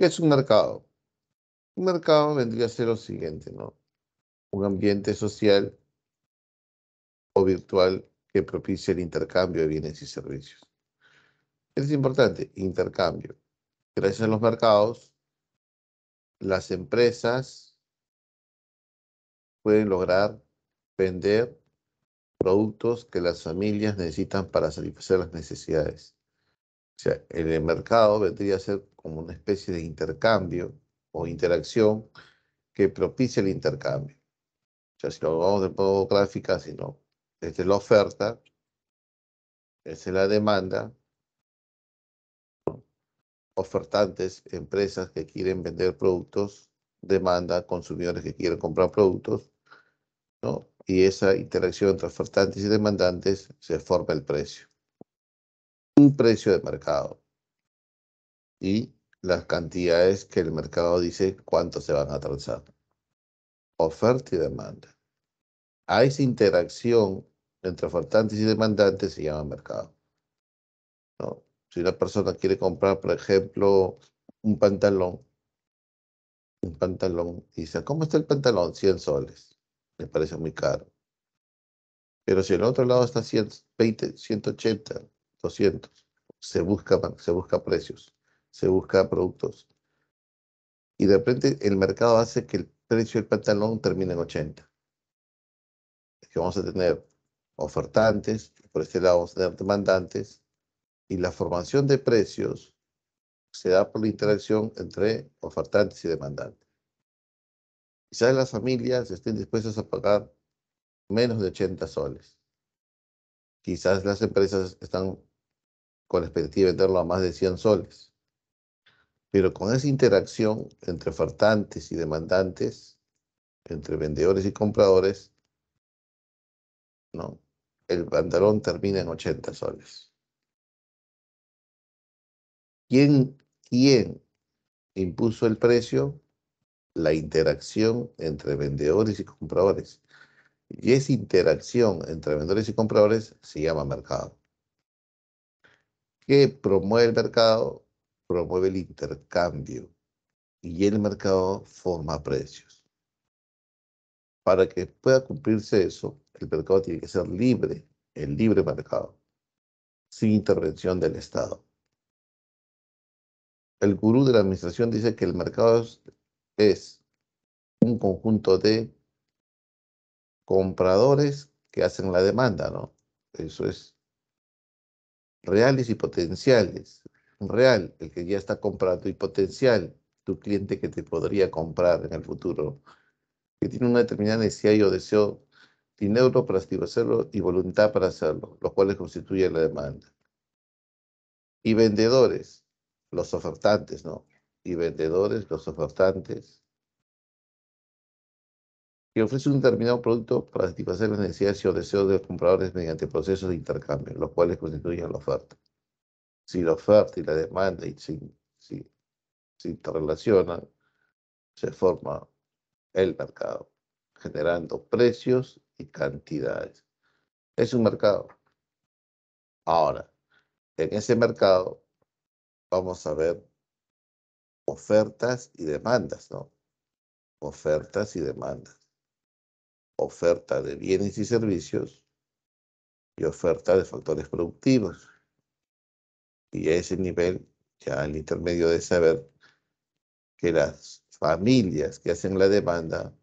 ¿Qué es un mercado? Un mercado vendría a ser lo siguiente, ¿no? Un ambiente social o virtual que propicia el intercambio de bienes y servicios. Es importante, intercambio. Gracias a los mercados, las empresas pueden lograr vender productos que las familias necesitan para satisfacer las necesidades. O sea, el mercado vendría a ser como una especie de intercambio o interacción que propicia el intercambio. O sea, si lo vamos de modo gráfica, sino desde la oferta, es la demanda, ofertantes, empresas que quieren vender productos, demanda, consumidores que quieren comprar productos, ¿no? Y esa interacción entre ofertantes y demandantes se forma el precio un precio de mercado y las cantidades que el mercado dice cuánto se van a transar. Oferta y demanda. A esa interacción entre ofertantes y demandantes se llama mercado. Si una persona quiere comprar, por ejemplo, un pantalón, un pantalón, y dice, ¿cómo está el pantalón? 100 soles. Me parece muy caro. Pero si el otro lado está 120, 180, 200. Se busca, se busca precios, se busca productos. Y de repente el mercado hace que el precio del pantalón termine en 80. Es que vamos a tener ofertantes, por este lado vamos a tener demandantes, y la formación de precios se da por la interacción entre ofertantes y demandantes. Quizás las familias estén dispuestas a pagar menos de 80 soles. Quizás las empresas están con la expectativa de venderlo a más de 100 soles. Pero con esa interacción entre ofertantes y demandantes, entre vendedores y compradores, el pantalón termina en 80 soles. ¿Quién, ¿Quién impuso el precio? La interacción entre vendedores y compradores. Y esa interacción entre vendedores y compradores se llama mercado que promueve el mercado, promueve el intercambio y el mercado forma precios. Para que pueda cumplirse eso, el mercado tiene que ser libre, el libre mercado, sin intervención del Estado. El gurú de la administración dice que el mercado es, es un conjunto de compradores que hacen la demanda, ¿no? Eso es reales y potenciales. Real, el que ya está comprando, y potencial, tu cliente que te podría comprar en el futuro, que tiene una determinada necesidad y o deseo, dinero para hacerlo y voluntad para hacerlo, los cuales constituyen la demanda. Y vendedores, los ofertantes, ¿no? Y vendedores, los ofertantes, que ofrece un determinado producto para satisfacer las necesidades y o deseos de los compradores mediante procesos de intercambio, los cuales constituyen la oferta. Si la oferta y la demanda y si, interrelacionan, se forma el mercado, generando precios y cantidades. Es un mercado. Ahora, en ese mercado vamos a ver ofertas y demandas, ¿no? Ofertas y demandas oferta de bienes y servicios y oferta de factores productivos. Y a ese nivel, ya al intermedio de saber que las familias que hacen la demanda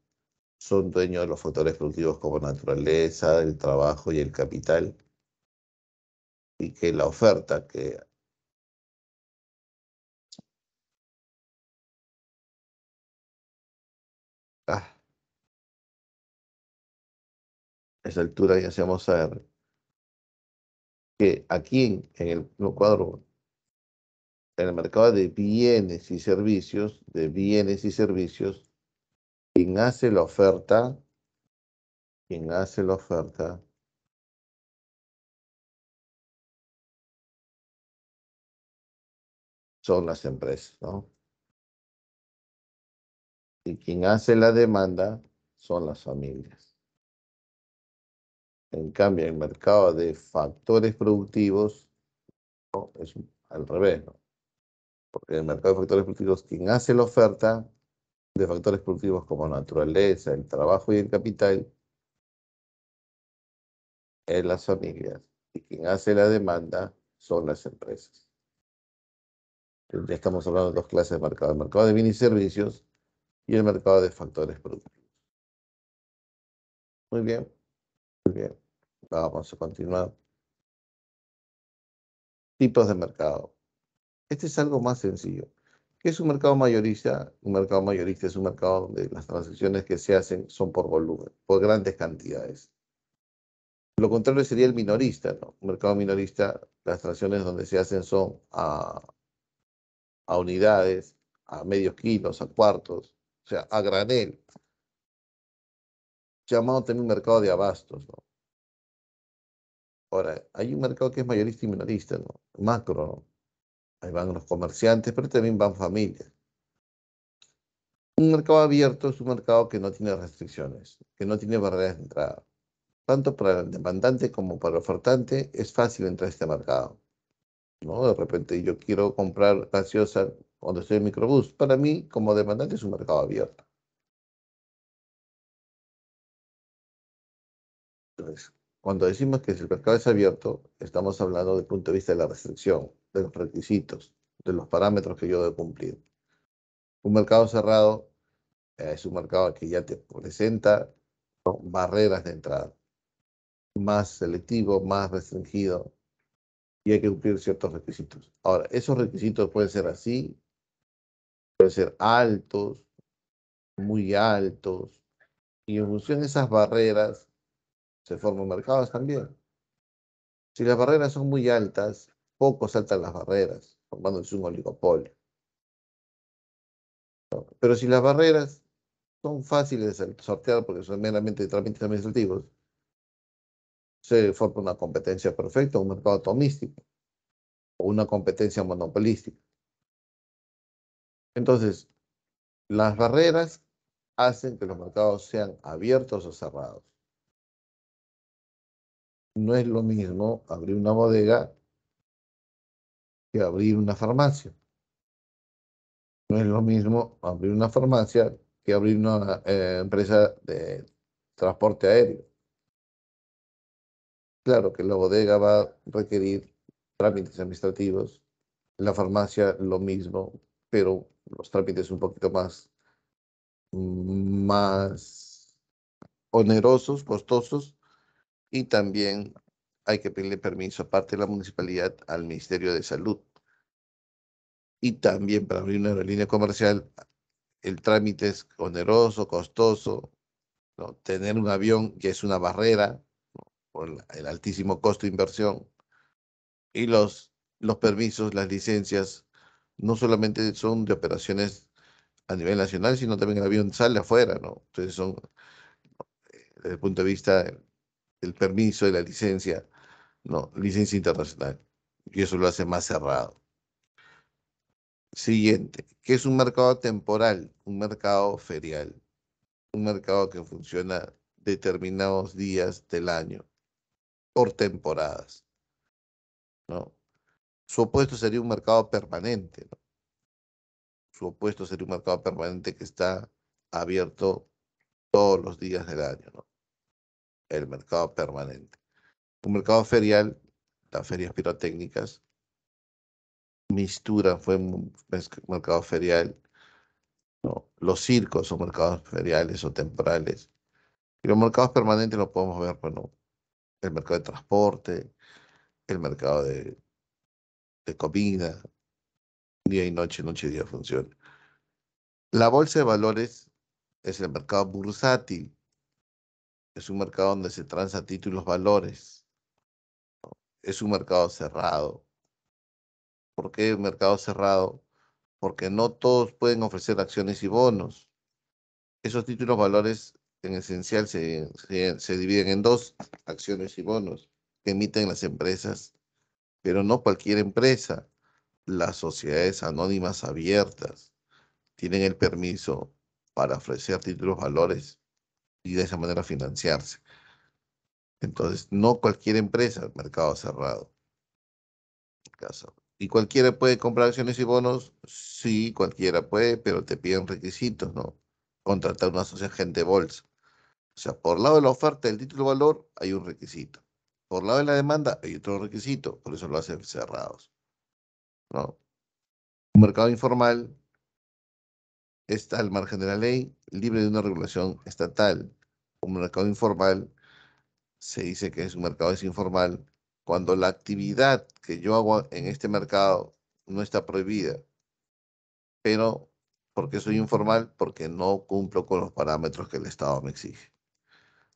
son dueños de los factores productivos como naturaleza, el trabajo y el capital, y que la oferta que a esa altura ya hacemos saber que aquí en, el cuadro, en el mercado de bienes y servicios, de bienes y servicios, quien hace la oferta, quien hace la oferta, son las empresas, ¿no? Y quien hace la demanda son las familias. En cambio, el mercado de factores productivos es al revés. ¿no? Porque en el mercado de factores productivos, quien hace la oferta de factores productivos como naturaleza, el trabajo y el capital, es las familias. Y quien hace la demanda son las empresas. ya estamos hablando de dos clases de mercado. El mercado de bienes y servicios y el mercado de factores productivos. Muy bien bien, vamos a continuar. Tipos de mercado. Este es algo más sencillo. ¿Qué es un mercado mayorista? Un mercado mayorista es un mercado donde las transacciones que se hacen son por volumen, por grandes cantidades. Lo contrario sería el minorista, Un mercado minorista, las transacciones donde se hacen son a, a unidades, a medios kilos, a cuartos, o sea, a granel llamado también mercado de abastos. Ahora, hay un mercado que es mayorista y minorista, ¿no? macro. Ahí van los comerciantes, pero también van familias. Un mercado abierto es un mercado que no tiene restricciones, que no tiene barreras de entrada. Tanto para el demandante como para el ofertante es fácil entrar a este mercado. ¿no? De repente yo quiero comprar gaseosa cuando estoy en microbús. Para mí, como demandante, es un mercado abierto. Cuando decimos que el mercado es abierto, estamos hablando desde el punto de vista de la restricción, de los requisitos, de los parámetros que yo debo cumplir. Un mercado cerrado eh, es un mercado que ya te presenta barreras de entrada, más selectivo, más restringido, y hay que cumplir ciertos requisitos. Ahora, esos requisitos pueden ser así, pueden ser altos, muy altos, y en función de esas barreras se forman mercados también. Si las barreras son muy altas, poco saltan las barreras, formándose un oligopolio. Pero si las barreras son fáciles de sortear porque son meramente trámites administrativos, se forma una competencia perfecta, un mercado atomístico o una competencia monopolística. Entonces, las barreras hacen que los mercados sean abiertos o cerrados no es lo mismo abrir una bodega que abrir una farmacia. No es lo mismo abrir una farmacia que abrir una eh, empresa de transporte aéreo. Claro que la bodega va a requerir trámites administrativos, la farmacia lo mismo, pero los trámites un poquito más, más onerosos, costosos, y también hay que pedirle permiso aparte de la municipalidad al Ministerio de Salud. Y también para abrir una aerolínea comercial, el trámite es oneroso, costoso. ¿no? Tener un avión que es una barrera por el altísimo costo de inversión. Y los, los permisos, las licencias, no solamente son de operaciones a nivel nacional, sino también el avión sale afuera, ¿no? Entonces son, eh, desde el punto de vista el permiso y la licencia, no, licencia internacional. Y eso lo hace más cerrado. Siguiente, que es un mercado temporal, un mercado ferial, un mercado que funciona determinados días del año por temporadas. ¿no? Su opuesto sería un mercado permanente. ¿no? Su opuesto sería un mercado permanente que está abierto todos los días del año. ¿no? el mercado permanente. Un mercado ferial, las ferias pirotécnicas, Mistura fue un mercado ferial, los circos son mercados feriales o temporales. Y los mercados permanentes los podemos ver, bueno, el mercado de transporte, el mercado de, de comida, día y noche, noche y día funciona. La bolsa de valores es el mercado bursátil, es un mercado donde se transa títulos valores. Es un mercado cerrado. ¿Por qué mercado cerrado? Porque no todos pueden ofrecer acciones y bonos. Esos títulos valores en esencial se dividen en dos, acciones y bonos, que emiten las empresas, pero no cualquier empresa. Las sociedades anónimas abiertas tienen el permiso para ofrecer títulos valores y de esa manera financiarse. Entonces, no cualquier empresa, mercado cerrado. ¿Y cualquiera puede comprar acciones y bonos? Sí, cualquiera puede, pero te piden requisitos, ¿no? Contratar una asociación de bolsa. O sea, por lado de la oferta del título valor hay un requisito. Por lado de la demanda hay otro requisito, por eso lo hacen cerrados. ¿no? Un mercado informal está al margen de la ley, libre de una regulación estatal, un mercado informal, se dice que es un mercado desinformal, cuando la actividad que yo hago en este mercado no está prohibida. Pero, ¿por qué soy informal? Porque no cumplo con los parámetros que el Estado me exige.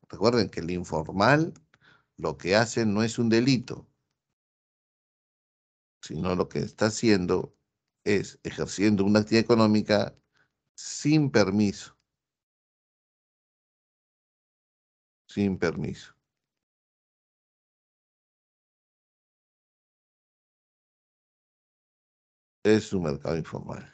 Recuerden que el informal lo que hace no es un delito, sino lo que está haciendo es ejerciendo una actividad económica sin permiso sin permiso. Es un mercado informal.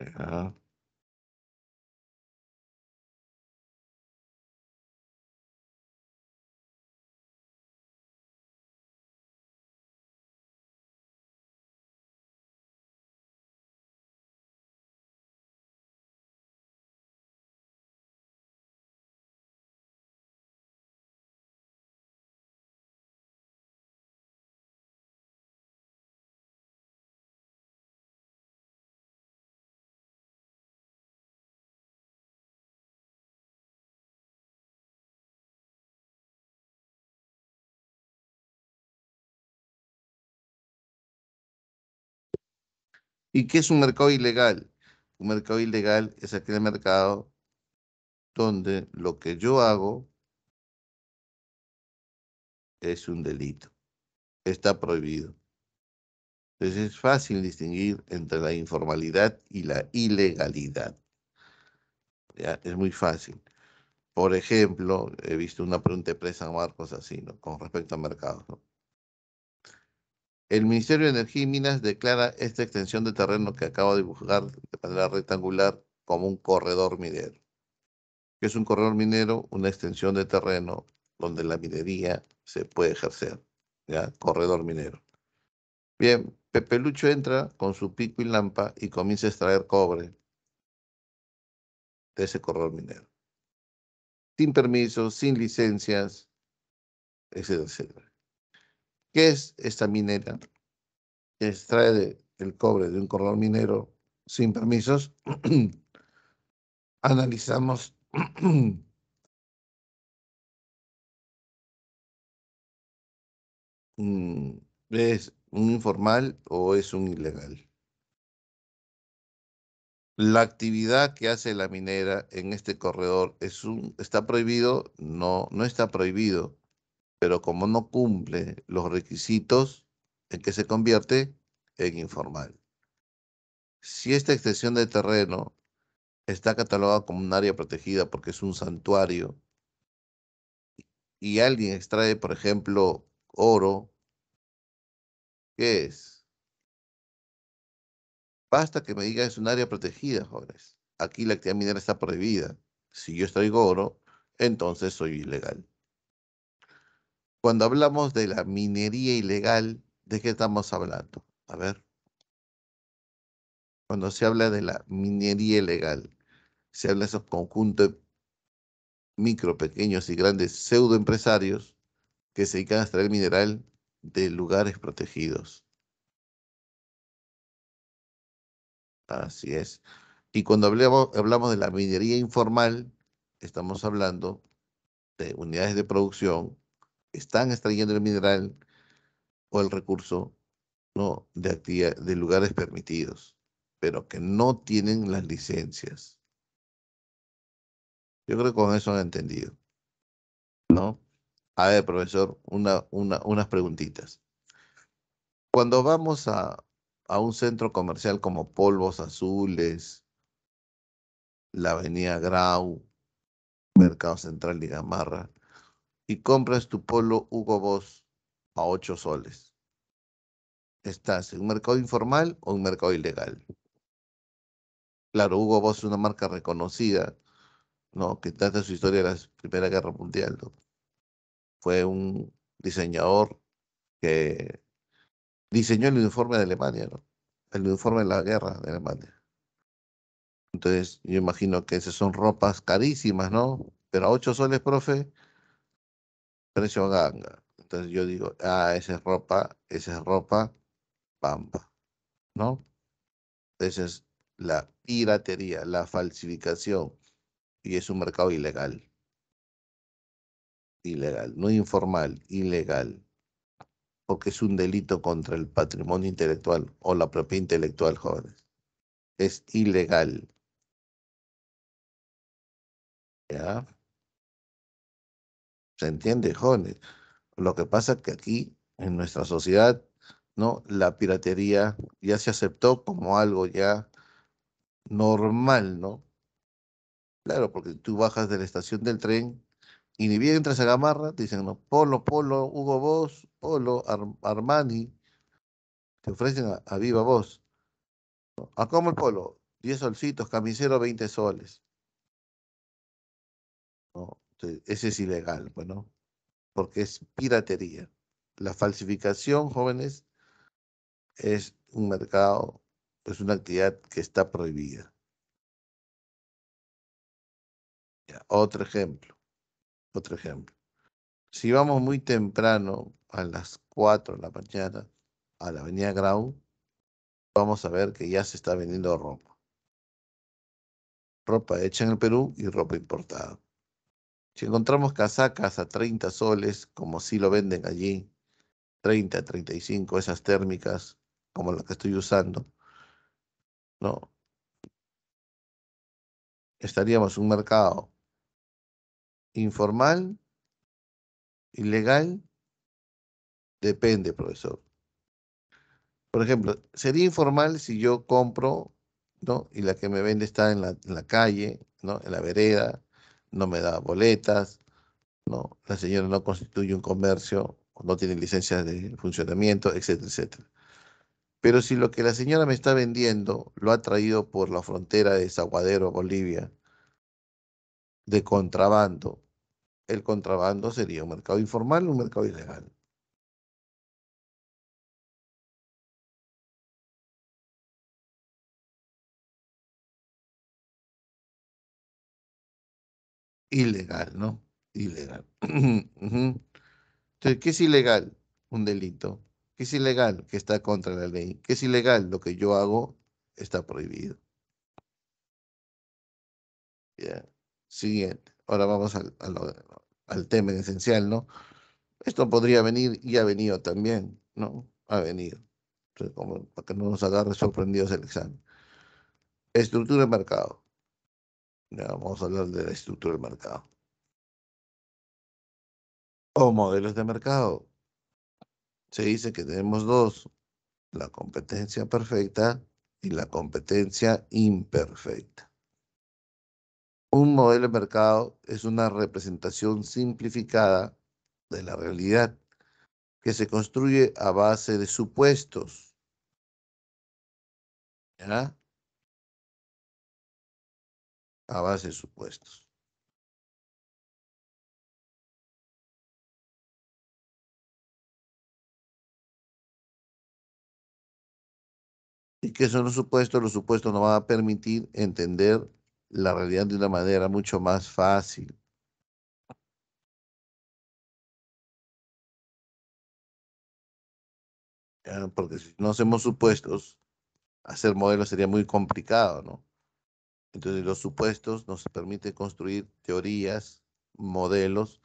Yeah. ¿Y qué es un mercado ilegal? Un mercado ilegal es aquel mercado donde lo que yo hago es un delito. Está prohibido. Entonces es fácil distinguir entre la informalidad y la ilegalidad. Es muy fácil. Por ejemplo, he visto una pregunta de Presa Marcos así, ¿no? Con respecto a mercados, el Ministerio de Energía y Minas declara esta extensión de terreno que acabo de dibujar de manera rectangular como un corredor minero. ¿Qué es un corredor minero? Una extensión de terreno donde la minería se puede ejercer. ¿ya? Corredor minero. Bien, Pepe Lucho entra con su pico y lampa y comienza a extraer cobre de ese corredor minero. Sin permisos, sin licencias, etcétera, etcétera. ¿Qué es esta minera? Que extrae el cobre de un corredor minero sin permisos. Analizamos mm, ¿Es un informal o es un ilegal? La actividad que hace la minera en este corredor es un, está prohibido, no, no está prohibido pero como no cumple los requisitos, en que se convierte en informal. Si esta extensión de terreno está catalogada como un área protegida porque es un santuario y alguien extrae, por ejemplo, oro, ¿qué es? Basta que me diga es un área protegida, jóvenes. Aquí la actividad minera está prohibida. Si yo extraigo oro, entonces soy ilegal. Cuando hablamos de la minería ilegal, ¿de qué estamos hablando? A ver. Cuando se habla de la minería ilegal, se habla de esos conjuntos micro, pequeños y grandes pseudoempresarios que se dedican a extraer mineral de lugares protegidos. Así es. Y cuando hablamos de la minería informal, estamos hablando de unidades de producción están extrayendo el mineral o el recurso ¿no? de, de lugares permitidos, pero que no tienen las licencias. Yo creo que con eso han entendido. ¿No? A ver, profesor, una, una, unas preguntitas. Cuando vamos a, a un centro comercial como Polvos Azules, la Avenida Grau, Mercado Central de Gamarra, y compras tu polo Hugo Boss a ocho soles. ¿Estás en un mercado informal o un mercado ilegal? Claro, Hugo Boss es una marca reconocida, ¿no? Que trata su historia de la Primera Guerra Mundial. Fue un diseñador que diseñó el uniforme de Alemania, El uniforme de la guerra de Alemania. Entonces, yo imagino que esas son ropas carísimas, ¿no? Pero a ocho soles, profe, precio ganga. Entonces yo digo, ah, esa es ropa, esa es ropa pampa, ¿no? Esa es la piratería, la falsificación y es un mercado ilegal. Ilegal, no informal, ilegal. Porque es un delito contra el patrimonio intelectual o la propiedad intelectual, jóvenes. Es ilegal. ¿Ya? ¿Se entiende, jóvenes? Lo que pasa es que aquí, en nuestra sociedad, ¿no? La piratería ya se aceptó como algo ya normal, ¿no? Claro, porque tú bajas de la estación del tren y ni bien entras a la te dicen, no, Polo, Polo, Hugo Boss, Polo, Armani, te ofrecen a, viva voz. ¿A ah, cómo el Polo? Diez solcitos, camisero, veinte soles ese es ilegal, bueno, pues, porque es piratería. La falsificación, jóvenes, es un mercado, es una actividad que está prohibida. otro ejemplo, otro ejemplo. Si vamos muy temprano, a las 4 de la mañana, a la avenida Grau, vamos a ver que ya se está vendiendo ropa. Ropa hecha en el Perú y ropa importada. Si encontramos casacas a 30 soles, como si lo venden allí, 30, 35, esas térmicas, como las que estoy usando, ¿no? Estaríamos en un mercado informal, ilegal, depende, profesor. Por ejemplo, sería informal si yo compro, ¿no? Y la que me vende está en la, en la calle, ¿no? En la vereda, no me da boletas, no, la señora no constituye un comercio, no tiene licencia de funcionamiento, etcétera, etcétera. Pero si lo que la señora me está vendiendo lo ha traído por la frontera de Zaguadero, Bolivia, de contrabando, el contrabando sería un mercado informal, un mercado ilegal. ilegal, ¿no? Ilegal. Entonces, ¿qué es ilegal? Un delito. ¿Qué es ilegal? Que está contra la ley. ¿Qué es ilegal? Lo que yo hago está prohibido. Siguiente. Ahora vamos al, tema esencial, ¿no? Esto podría venir y ha venido también, ¿no? Ha venido. Entonces, para que no nos agarre sorprendidos el examen. Estructura de mercado vamos a hablar de la estructura del mercado. O modelos de mercado. Se dice que tenemos dos, la competencia perfecta y la competencia imperfecta. Un modelo de mercado es una representación simplificada de la realidad que se construye a base de supuestos. ¿Ya? a base de supuestos. ¿Y que son los supuestos? Los supuestos nos van a permitir entender la realidad de una manera mucho más fácil. Porque si no hacemos supuestos, hacer modelos sería muy complicado, ¿no? Entonces los supuestos nos permite construir teorías, modelos,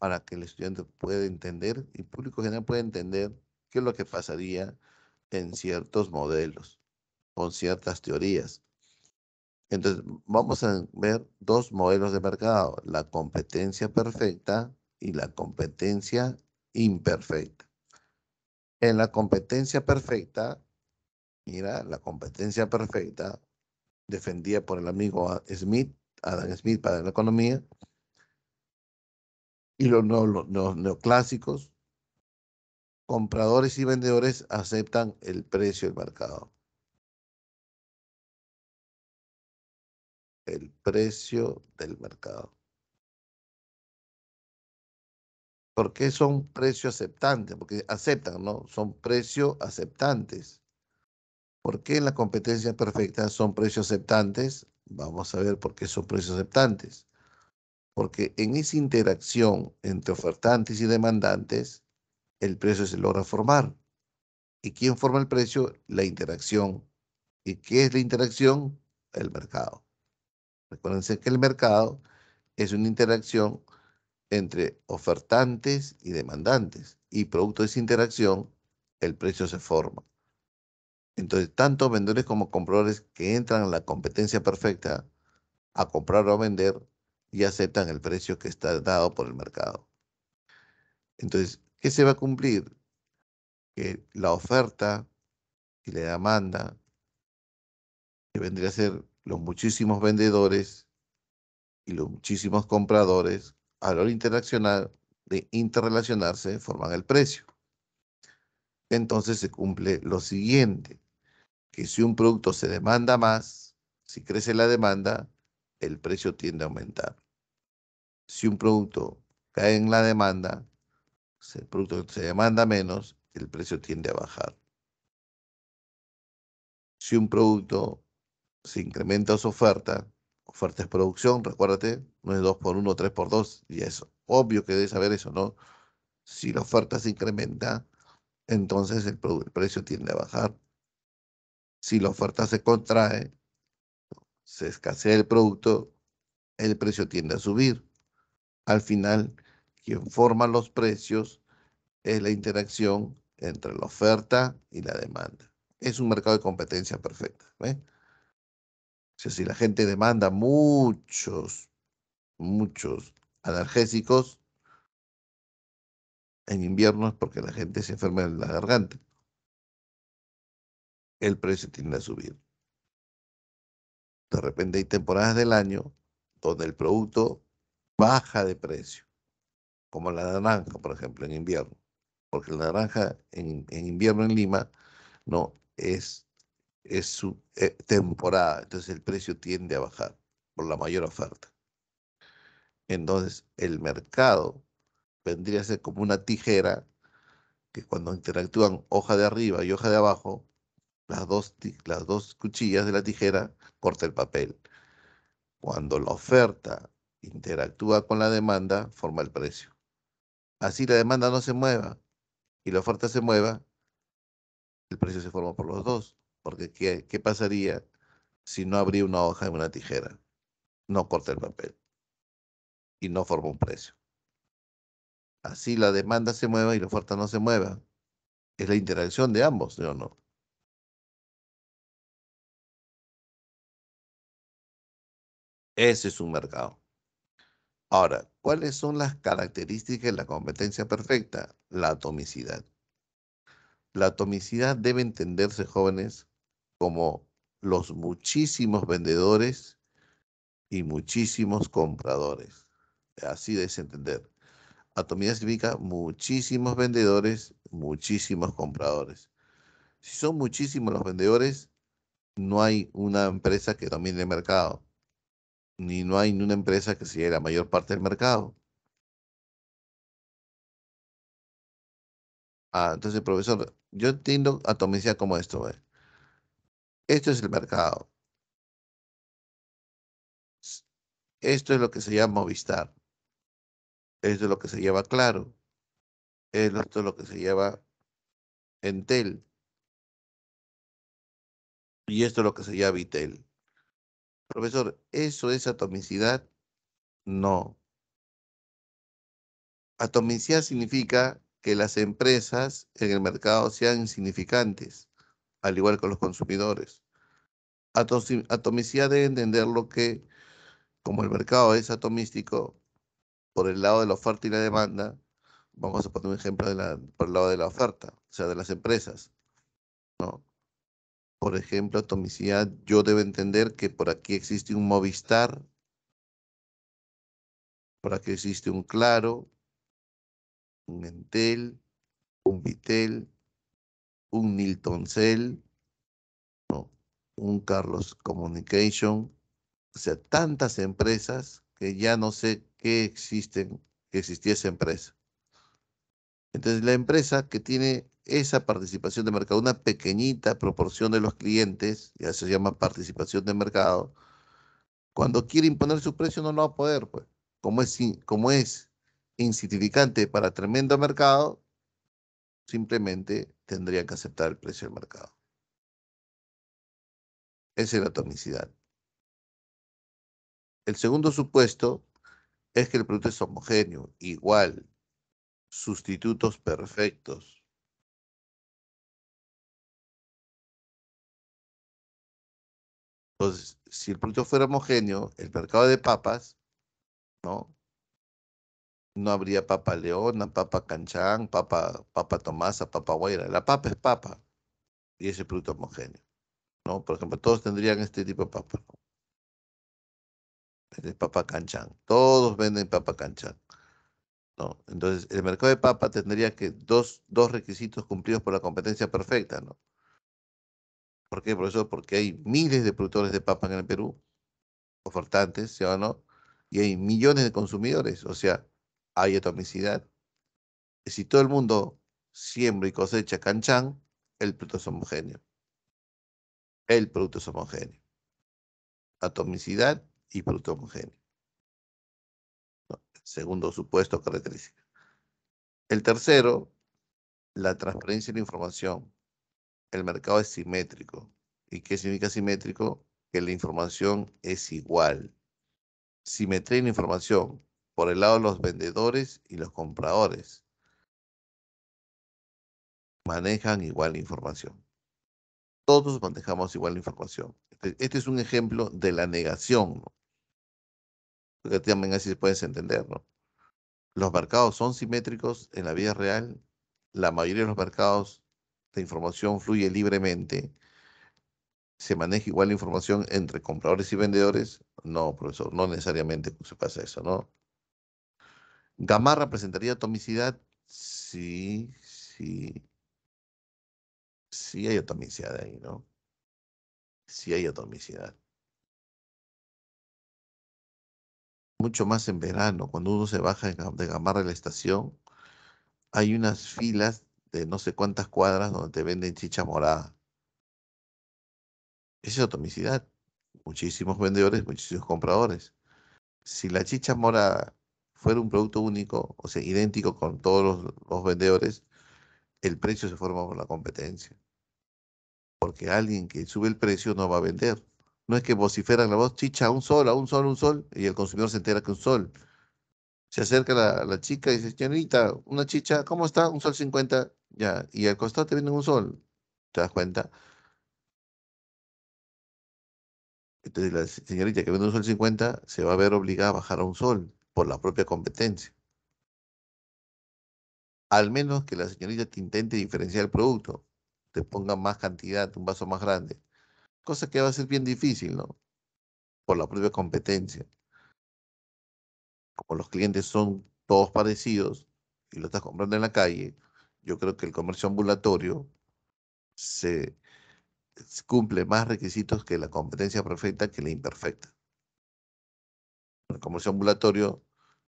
para que el estudiante pueda entender y el público general pueda entender qué es lo que pasaría en ciertos modelos, con ciertas teorías. Entonces, vamos a ver dos modelos de mercado, la competencia perfecta y la competencia imperfecta. En la competencia perfecta, mira, la competencia perfecta, defendía por el amigo Smith, Adam Smith para la economía, y los, neoclásicos, compradores y vendedores aceptan el precio del mercado. El precio del mercado. ¿Por qué son precios aceptantes? Porque aceptan, ¿no? Son precios aceptantes. ¿Por qué en la competencia perfecta son precios aceptantes? Vamos a ver por qué son precios aceptantes. Porque en esa interacción entre ofertantes y demandantes, el precio se logra formar. ¿Y quién forma el precio? La interacción. ¿Y qué es la interacción? El mercado. Recuerden que el mercado es una interacción entre ofertantes y demandantes. Y producto de esa interacción, el precio se forma. Entonces, tanto vendedores como compradores que entran a la competencia perfecta a comprar o a vender y aceptan el precio que está dado por el mercado. Entonces, ¿qué se va a cumplir? Que la oferta y la demanda, que vendría a ser los muchísimos vendedores y los muchísimos compradores, a la hora de interrelacionarse, forman el precio. Entonces se cumple lo siguiente si un producto se demanda más, si crece la demanda, el precio tiende a aumentar. Si un producto cae en la demanda, si el producto se demanda menos, el precio tiende a bajar. Si un producto se incrementa su oferta, oferta es producción, recuérdate, no es 2 por 1, 3 por 2, y es obvio que debes saber eso, ¿no? Si la oferta se incrementa, entonces el precio tiende a bajar. Si la oferta se contrae, se escasea el producto, el precio tiende a subir. Al final, quien forma los precios es la interacción entre la oferta y la demanda. Es un mercado de competencia perfecta. si la gente demanda muchos, muchos analgésicos, en invierno es porque la gente se enferma en la garganta el precio tiende a subir. De repente hay temporadas del año donde el producto baja de precio, como la naranja, por ejemplo, en invierno, porque la naranja en, invierno en Lima no es, es su eh, temporada, entonces el precio tiende a bajar por la mayor oferta. Entonces el mercado vendría a ser como una tijera que cuando interactúan hoja de arriba y hoja de abajo, las dos, las dos cuchillas de la tijera, corta el papel. Cuando la oferta interactúa con la demanda, forma el precio. Así la demanda no se mueva y la oferta se mueva, el precio se forma por los dos. Porque ¿qué, pasaría si no abría una hoja en una tijera? No corta el papel y no forma un precio. Así la demanda se mueva y la oferta no se mueva. Es la interacción de ambos, o no? Ese es un mercado. Ahora, ¿cuáles son las características de la competencia perfecta? La atomicidad. La atomicidad debe entenderse, jóvenes, como los muchísimos vendedores y muchísimos compradores. Así debe entender. Atomicidad significa muchísimos vendedores, muchísimos compradores. Si son muchísimos los vendedores, no hay una empresa que domine el mercado ni no hay ni una empresa que se lleve la mayor parte del mercado. Ah, entonces, profesor, yo entiendo atomicidad como esto. ¿eh? Esto es el mercado. Esto es lo que se llama Movistar. Esto es lo que se llama Claro. Esto es lo que se llama Entel. Y esto es lo que se llama Vitel. Profesor, ¿eso es atomicidad? No. Atomicidad significa que las empresas en el mercado sean insignificantes, al igual que los consumidores. Atomicidad debe entender lo que, como el mercado es atomístico, por el lado de la oferta y la demanda, vamos a poner un ejemplo de la, por el lado de la oferta, o sea, de las empresas. ¿no? por ejemplo, atomicidad, yo debo entender que por aquí existe un Movistar, por aquí existe un Claro, un Entel, un Vitel, un Niltoncel, no, un Carlos Communication, o sea, tantas empresas que ya no sé qué existen, que existía empresa. Entonces, la empresa que tiene esa participación de mercado, una pequeñita proporción de los clientes, ya se llama participación de mercado, cuando quiere imponer su precio no lo va a poder, pues. Como es, como es insignificante para tremendo mercado, simplemente tendría que aceptar el precio del mercado. Esa es la atomicidad. El segundo supuesto es que el producto es homogéneo, igual, sustitutos perfectos. Entonces, pues, si el producto fuera homogéneo, el mercado de papas, ¿no? No habría papa leona, papa canchán, papa, papa tomasa, papa guaira. La papa es papa y ese el producto homogéneo, ¿no? Por ejemplo, todos tendrían este tipo de papa, Es papa canchán. Todos venden papa canchán. Entonces, el mercado de papa tendría que dos, dos requisitos cumplidos por la competencia perfecta, ¿no? ¿Por qué, profesor? Porque hay miles de productores de papa en el Perú, ofertantes, ¿sí o no? Y hay millones de consumidores, o sea, hay atomicidad. si todo el mundo siembra y cosecha canchán, el producto es homogéneo. El producto es homogéneo. Atomicidad y producto homogéneo segundo supuesto característica. El tercero, la transparencia de la información. El mercado es simétrico. ¿Y qué significa simétrico? Que la información es igual. Simetría en la información por el lado de los vendedores y los compradores. Manejan igual la información. Todos manejamos igual la información. Este, este es un ejemplo de la negación que también así puedes entender, ¿no? Los mercados son simétricos en la vida real, la mayoría de los mercados de información fluye libremente, se maneja igual la información entre compradores y vendedores. No, profesor, no necesariamente se pasa eso, ¿no? ¿Gamma representaría atomicidad? Sí, sí. Sí hay atomicidad ahí, ¿no? Sí hay atomicidad. mucho más en verano, cuando uno se baja de Gamarra de la estación, hay unas filas de no sé cuántas cuadras donde te venden chicha morada. Esa es atomicidad. Muchísimos vendedores, muchísimos compradores. Si la chicha morada fuera un producto único, o sea, idéntico con todos los vendedores, el precio se forma por la competencia. Porque alguien que sube el precio no va a vender. No es que vociferan la voz, chicha, un sol, a un sol, un sol, y el consumidor se entera que un sol. Se acerca la, chica y dice, señorita, una chicha, ¿cómo está? Un sol 50, ya. Y al costado te viene un sol, ¿te das cuenta? Entonces la señorita que vende un sol 50 se va a ver obligada a bajar a un sol por la propia competencia. Al menos que la señorita te intente diferenciar el producto, te ponga más cantidad, un vaso más grande cosa que va a ser bien difícil, ¿no? Por la propia competencia. Como los clientes son todos parecidos y lo estás comprando en la calle, yo creo que el comercio ambulatorio se, cumple más requisitos que la competencia perfecta que la imperfecta. En el comercio ambulatorio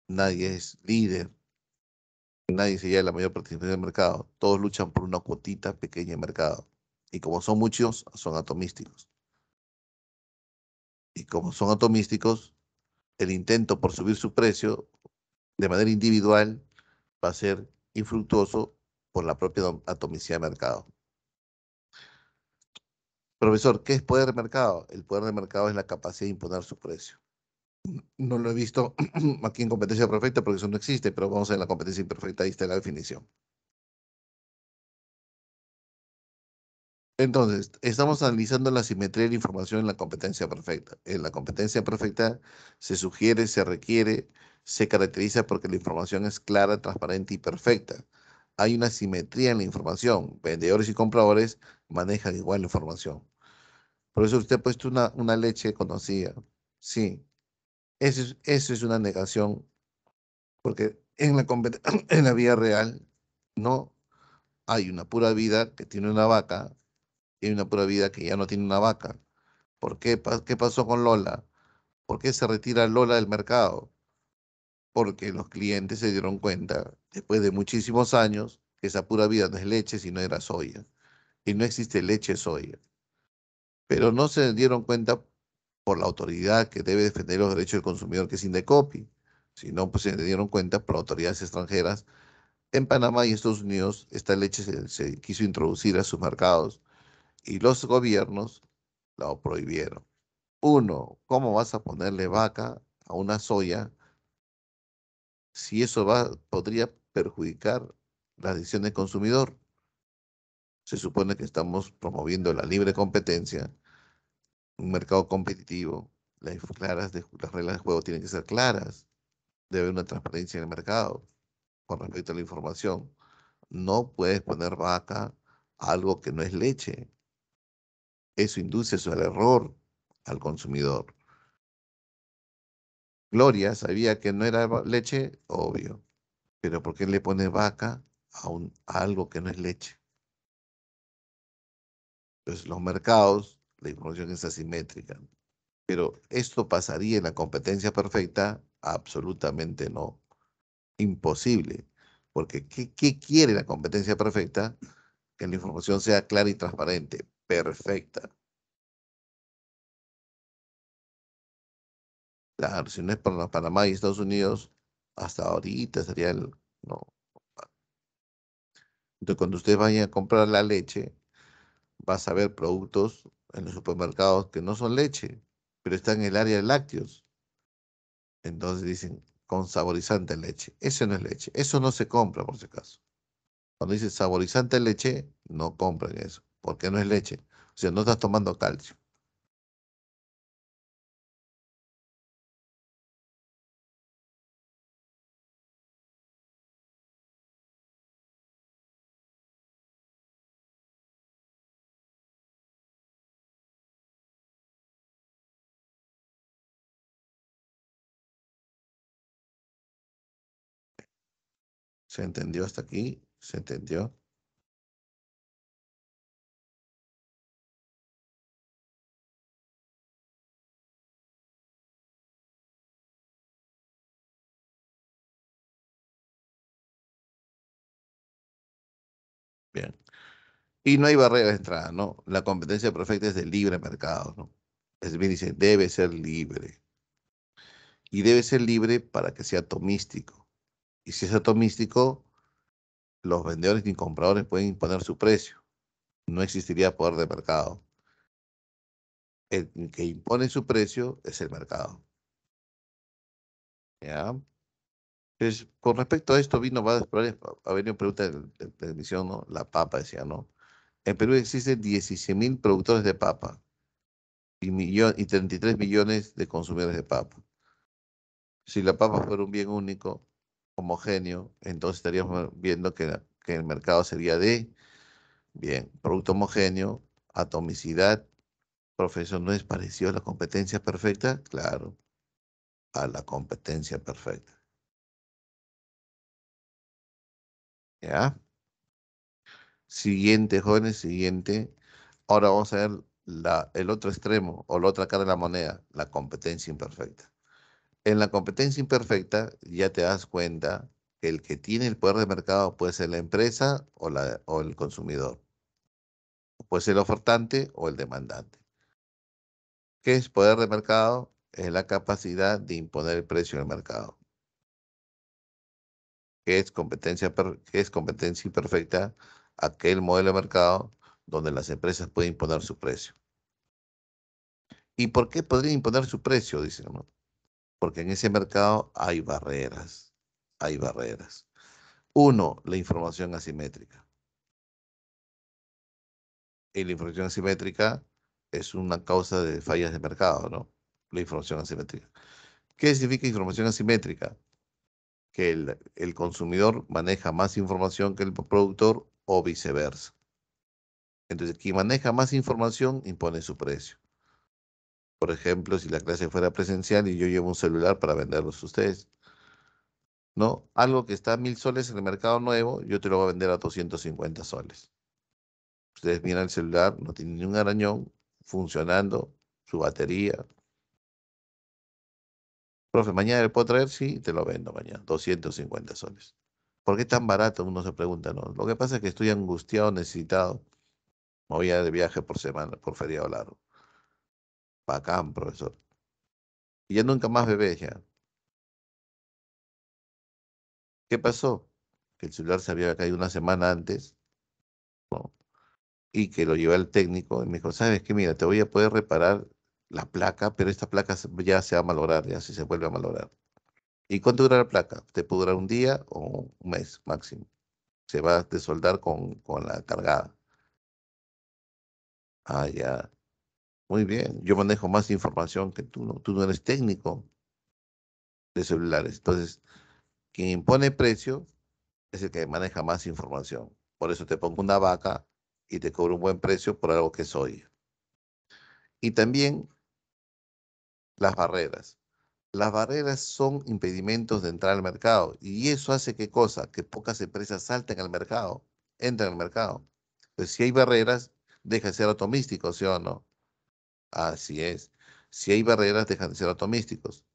nadie es líder, nadie se lleva la mayor participación del mercado, todos luchan por una cuotita pequeña de mercado. Y como son muchos, son atomísticos. Y como son atomísticos, el intento por subir su precio de manera individual va a ser infructuoso por la propia atomicidad de mercado. Profesor, ¿qué es poder de mercado? El poder de mercado es la capacidad de imponer su precio. No lo he visto aquí en competencia perfecta porque eso no existe, pero vamos a ver la competencia imperfecta, ahí está la definición. Entonces, estamos analizando la simetría de la información en la competencia perfecta. En la competencia perfecta se sugiere, se requiere, se caracteriza porque la información es clara, transparente y perfecta. Hay una simetría en la información. Vendedores y compradores manejan igual la información. Por eso usted ha puesto una, una leche conocida. Sí. Eso es, eso es una negación. Porque en la, en la vida real no hay una pura vida que tiene una vaca y una pura vida que ya no tiene una vaca. ¿Por qué? ¿Qué pasó con Lola? ¿Por qué se retira Lola del mercado? Porque los clientes se dieron cuenta, después de muchísimos años, que esa pura vida no es leche, sino era soya. Y no existe leche soya. Pero no se dieron cuenta por la autoridad que debe defender los derechos del consumidor, que es Indecopi. sino pues se dieron cuenta por autoridades extranjeras. En Panamá y Estados Unidos, esta leche se quiso introducir a sus mercados y los gobiernos lo prohibieron. Uno, ¿cómo vas a ponerle vaca a una soya si eso va, podría perjudicar la decisión del consumidor? Se supone que estamos promoviendo la libre competencia, un mercado competitivo, las, claras de, las reglas de juego tienen que ser claras, debe haber una transparencia en el mercado con respecto a la información. No puedes poner vaca a algo que no es leche, eso induce eso al error al consumidor. Gloria sabía que no era leche, obvio. Pero ¿por qué le pone vaca a, un, algo que no es leche? Entonces, los mercados, la información es asimétrica. Pero esto pasaría en la competencia perfecta, absolutamente no. Imposible. Porque qué quiere la competencia perfecta? Que la información sea clara y transparente perfecta. Las acciones para Panamá y Estados Unidos hasta ahorita sería el... No. Entonces, cuando ustedes vayan a comprar la leche, vas a ver productos en los supermercados que no son leche, pero están en el área de lácteos. Entonces dicen, con saborizante leche. Eso no es leche. Eso no se compra, por si acaso. Cuando dice saborizante leche, no compran eso porque no es leche. O sea, no estás tomando calcio. ¿Se entendió hasta aquí? ¿Se entendió? Y no hay barrera de entrada, ¿no? La competencia perfecta es de libre mercado, ¿no? Es bien, dice, debe ser libre. Y debe ser libre para que sea atomístico. Y si es atomístico, los vendedores ni compradores pueden imponer su precio. No existiría poder de mercado. El que impone su precio es el mercado. ¿Ya? Pues, con respecto a esto, vino va a haber una pregunta de la ¿no? La papa decía, ¿no? En Perú existen 16.000 productores de papa y, 33 millones de consumidores de papa. Si la papa fuera un bien único, homogéneo, entonces estaríamos viendo que, que el mercado sería de, bien, producto homogéneo, atomicidad. Profesor, ¿no es parecido a la competencia perfecta? Claro, a la competencia perfecta. ¿Ya? Siguiente, jóvenes, siguiente. Ahora vamos a ver la, el otro extremo o la otra cara de la moneda, la competencia imperfecta. En la competencia imperfecta ya te das cuenta que el que tiene el poder de mercado puede ser la empresa o, o el consumidor. Puede ser el ofertante o el demandante. ¿Qué es poder de mercado? Es la capacidad de imponer el precio en el mercado. es competencia, qué es competencia imperfecta? aquel modelo de mercado donde las empresas pueden imponer su precio. ¿Y por qué podrían imponer su precio? Dicen, ¿no? Porque en ese mercado hay barreras, hay barreras. Uno, la información asimétrica. Y la información asimétrica es una causa de fallas de mercado, ¿no? La información asimétrica. ¿Qué significa información asimétrica? Que el, el consumidor maneja más información que el productor o viceversa. Entonces, quien maneja más información impone su precio. Por ejemplo, si la clase fuera presencial y yo llevo un celular para venderlos a ustedes, ¿no? Algo que está a mil soles en el mercado nuevo, yo te lo voy a vender a 250 soles. Ustedes miran el celular, no tiene ni un arañón, funcionando, su batería. Profe, mañana le puedo traer, sí, te lo vendo mañana, 250 soles. ¿Por qué tan barato? Uno se pregunta, ¿no? Lo que pasa es que estoy angustiado, necesitado. Me voy a de viaje por semana, por feriado largo. Bacán, profesor. Y ya nunca más bebé, ya. ¿Qué pasó? Que el celular se había caído una semana antes, ¿no? Y que lo llevé al técnico y me dijo, ¿sabes qué? Mira, te voy a poder reparar la placa, pero esta placa ya se va a malograr, ya si se vuelve a malograr. ¿Y cuánto dura la placa? Te puede durar un día o un mes máximo. Se va a desoldar con, con la cargada. Ah, ya. Muy bien. Yo manejo más información que tú, Tú no eres técnico de celulares. Entonces, quien impone precio es el que maneja más información. Por eso te pongo una vaca y te cobro un buen precio por algo que soy. Y también las barreras. Las barreras son impedimentos de entrar al mercado y eso hace que cosa, que pocas empresas salten al mercado, entren al mercado. Pues si hay barreras, deja de ser automísticos, ¿sí o no? Así es. Si hay barreras, dejan de ser automísticos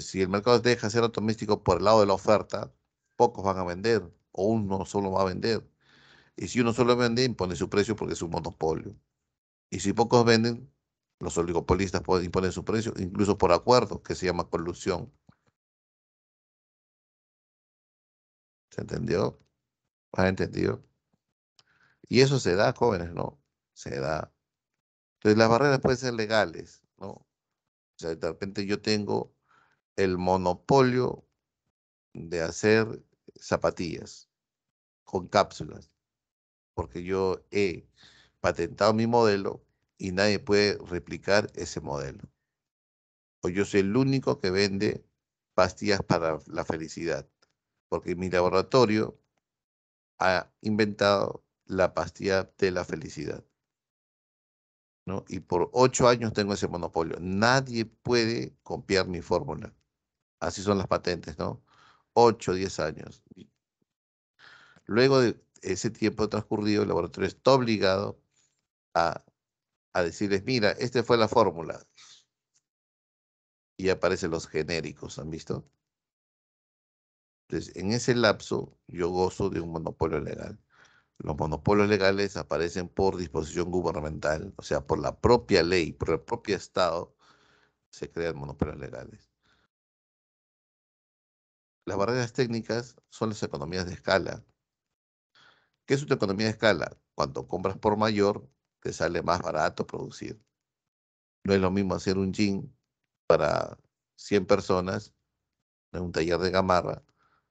Si el mercado deja de ser automístico por el lado de la oferta, pocos van a vender o uno solo va a vender. Y si uno solo vende, impone su precio porque es un monopolio. Y si pocos venden, los oligopolistas pueden imponer su precio, incluso por acuerdo, que se llama colusión. ¿Se entendió? ¿Has entendido? Y eso se da, jóvenes, ¿no? Se da. Entonces las barreras pueden ser legales, ¿no? O sea, de repente yo tengo el monopolio de hacer zapatillas con cápsulas, porque yo he patentado mi modelo y nadie puede replicar ese modelo. O yo soy el único que vende pastillas para la felicidad, porque mi laboratorio ha inventado la pastilla de la felicidad. Y por ocho años tengo ese monopolio. Nadie puede copiar mi fórmula. Así son las patentes, ¿no? Ocho, diez años. Luego de ese tiempo transcurrido, el laboratorio está obligado a a decirles, mira, esta fue la fórmula. Y aparecen los genéricos, ¿han visto? Entonces, en ese lapso yo gozo de un monopolio legal. Los monopolios legales aparecen por disposición gubernamental, o sea, por la propia ley, por el propio Estado, se crean monopolios legales. Las barreras técnicas son las economías de escala. ¿Qué es una economía de escala? Cuando compras por mayor, te sale más barato producir. No es lo mismo hacer un jean para 100 personas en un taller de gamarra,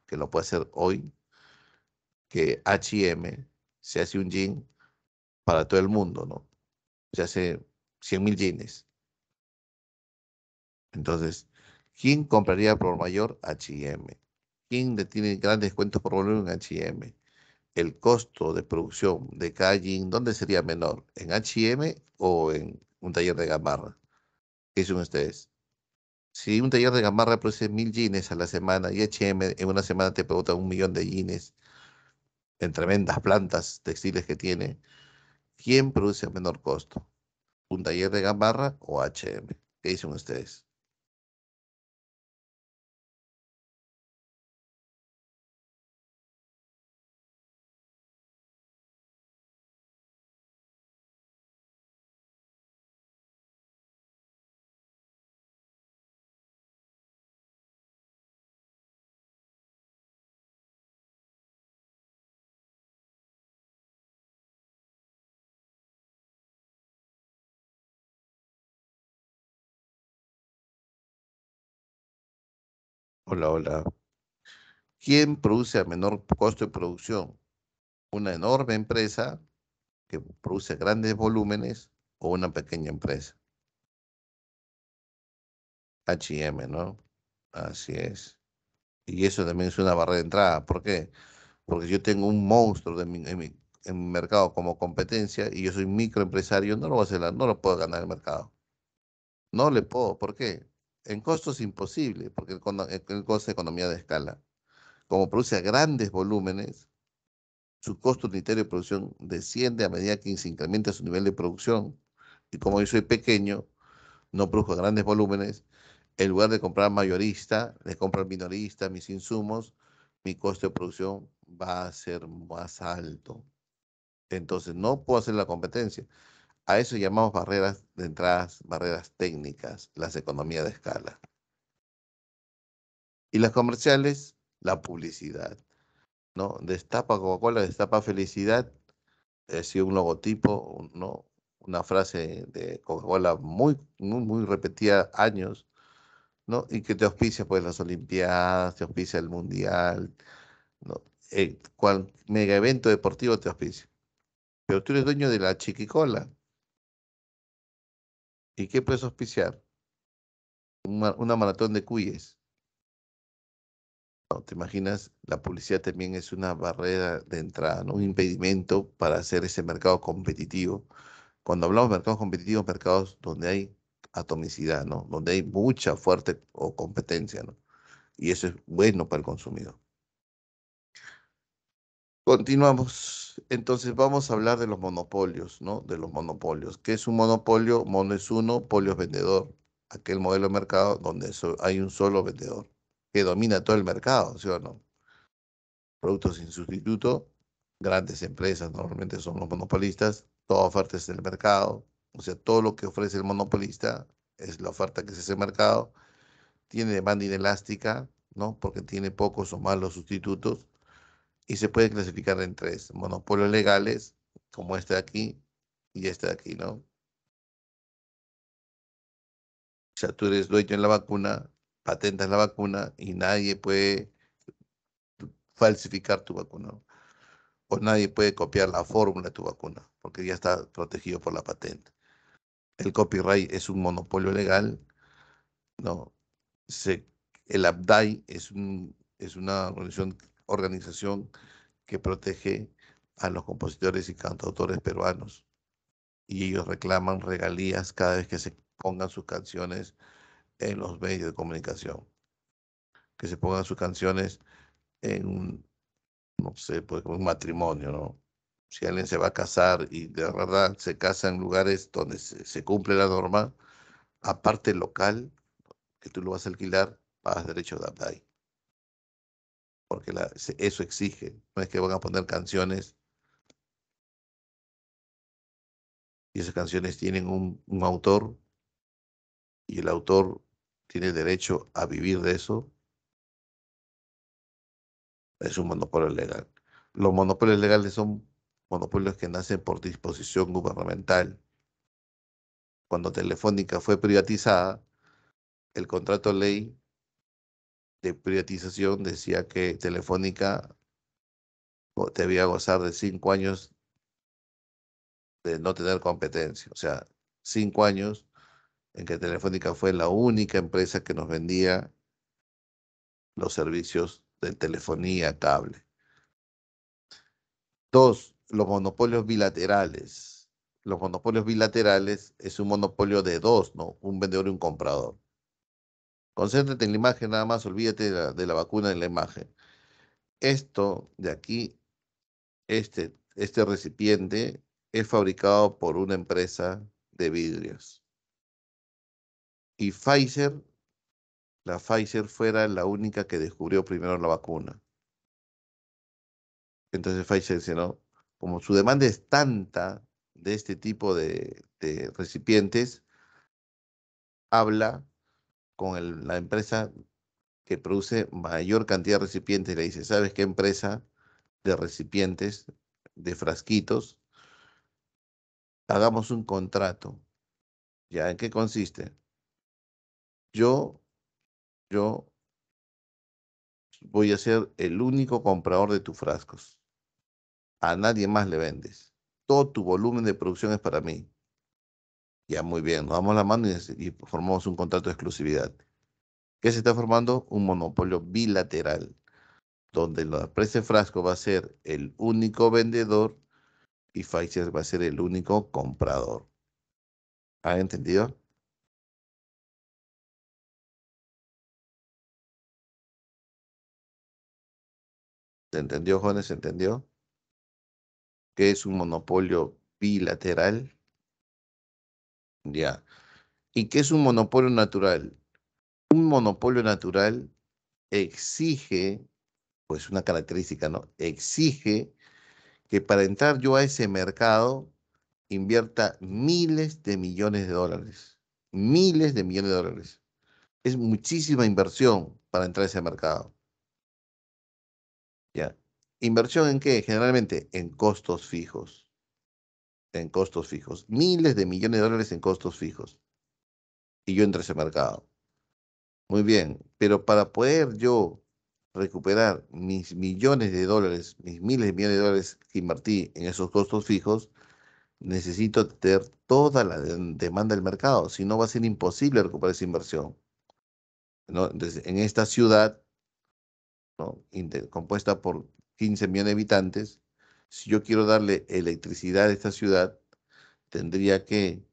que lo puede hacer hoy, que HM se hace un jean para todo el mundo, ¿no? Se hace 100 mil jeans. Entonces, ¿quién compraría por mayor? HM. ¿Quién tiene grandes cuentos por volumen? HM el costo de producción de cada ¿dónde sería menor? ¿En H&M o en un taller de gamarra? ¿Qué dicen ustedes? Si un taller de gamarra produce mil jeans a la semana y H&M en una semana te pregunta un millón de jeans en tremendas plantas textiles que tiene, ¿quién produce a menor costo? ¿Un taller de gamarra o H&M? ¿Qué dicen ustedes? Hola, hola. ¿Quién produce a menor costo de producción? ¿Una enorme empresa que produce grandes volúmenes o una pequeña empresa? HM, ¿no? Así es. Y eso también es una barrera de entrada. ¿Por qué? Porque yo tengo un monstruo en, mi, mercado como competencia y yo soy microempresario, no lo voy a hacer, no lo puedo ganar el mercado. No le puedo. ¿Por qué? En costos es imposible, porque el, costo es economía de escala. Como produce grandes volúmenes, su costo unitario de producción desciende a medida que se incrementa su nivel de producción. Y como yo soy pequeño, no produjo grandes volúmenes, en lugar de comprar mayorista, de comprar minorista mis insumos, mi costo de producción va a ser más alto. Entonces no puedo hacer la competencia. A eso llamamos barreras de entradas, barreras técnicas, las economías de escala. Y las comerciales, la publicidad. ¿no? Destapa Coca-Cola, destapa felicidad. Es eh, decir, un logotipo, ¿no? una frase de Coca-Cola muy, muy, repetida años, ¿no? Y que te auspicia pues las Olimpiadas, te auspicia el Mundial, ¿no? Eh, cual mega evento deportivo te auspicia. Pero tú eres dueño de la Chiquicola, ¿Y qué puedes auspiciar? Una, maratón de cuyes. No, ¿Te imaginas? La publicidad también es una barrera de entrada, un impedimento para hacer ese mercado competitivo. Cuando hablamos de mercados competitivos, mercados donde hay atomicidad, ¿no? donde hay mucha fuerte o competencia. ¿no? Y eso es bueno para el consumidor. Continuamos. Entonces vamos a hablar de los monopolios, ¿no? De los monopolios. ¿Qué es un monopolio? Mono es uno, polio es vendedor. Aquel modelo de mercado donde hay un solo vendedor que domina todo el mercado, ¿sí o no? Productos sin sustituto, grandes empresas normalmente son los monopolistas, toda oferta es del mercado, o sea, todo lo que ofrece el monopolista es la oferta que es ese mercado, tiene demanda inelástica, ¿no? Porque tiene pocos o malos sustitutos y se puede clasificar en tres, monopolios legales, como este de aquí y este de aquí, ¿no? O sea, tú eres dueño de la vacuna, patentas la vacuna y nadie puede falsificar tu vacuna. O nadie puede copiar la fórmula de tu vacuna, porque ya está protegido por la patente. El copyright es un monopolio legal, ¿no? Se, el ABDAI es, un, es una organización organización que protege a los compositores y cantautores peruanos. Y ellos reclaman regalías cada vez que se pongan sus canciones en los medios de comunicación. Que se pongan sus canciones en un, no sé, pues, un matrimonio, ¿no? Si alguien se va a casar y de verdad se casa en lugares donde se, cumple la norma, aparte local, que tú lo vas a alquilar, pagas derecho de update porque la, eso exige. No es que van a poner canciones y esas canciones tienen un, un autor y el autor tiene derecho a vivir de eso. Es un monopolio legal. Los monopolios legales son monopolios que nacen por disposición gubernamental. Cuando Telefónica fue privatizada, el contrato ley de privatización decía que Telefónica debía gozar de cinco años de no tener competencia. O sea, cinco años en que Telefónica fue la única empresa que nos vendía los servicios de telefonía cable. Dos, los monopolios bilaterales. Los monopolios bilaterales es un monopolio de dos, ¿no? Un vendedor y un comprador. Concéntrate en la imagen nada más, olvídate de la, vacuna en la imagen. Esto de aquí, este, este recipiente, es fabricado por una empresa de vidrios. Y Pfizer, la Pfizer fuera la única que descubrió primero la vacuna. Entonces Pfizer dice, no, como su demanda es tanta de este tipo de, de recipientes, habla con la empresa que produce mayor cantidad de recipientes le dice, ¿sabes qué empresa de recipientes, de frasquitos? Hagamos un contrato. ¿Ya en qué consiste? Yo, yo voy a ser el único comprador de tus frascos. A nadie más le vendes. Todo tu volumen de producción es para mí. Ya muy bien, nos damos la mano y, formamos un contrato de exclusividad. ¿Qué se está formando? Un monopolio bilateral, donde la empresa Frasco va a ser el único vendedor y Pfizer va a ser el único comprador. ¿Ha entendido? ¿Se entendió, jóvenes? ¿Se entendió? ¿Qué es un monopolio bilateral? ¿Y qué es un monopolio natural? Un monopolio natural exige, pues una característica, ¿no? Exige que para entrar yo a ese mercado invierta miles de millones de dólares. Miles de millones de dólares. Es muchísima inversión para entrar a ese mercado. ¿Ya? ¿Inversión en qué? Generalmente en costos fijos en costos fijos, miles de millones de dólares en costos fijos. Y yo entro a ese mercado. Muy bien, pero para poder yo recuperar mis millones de dólares, mis miles de millones de dólares que invertí en esos costos fijos, necesito tener toda la demanda del mercado, si no va a ser imposible recuperar esa inversión. ¿No? Entonces, en esta ciudad, ¿no? compuesta por 15 millones de habitantes, si yo quiero darle electricidad a esta ciudad, tendría que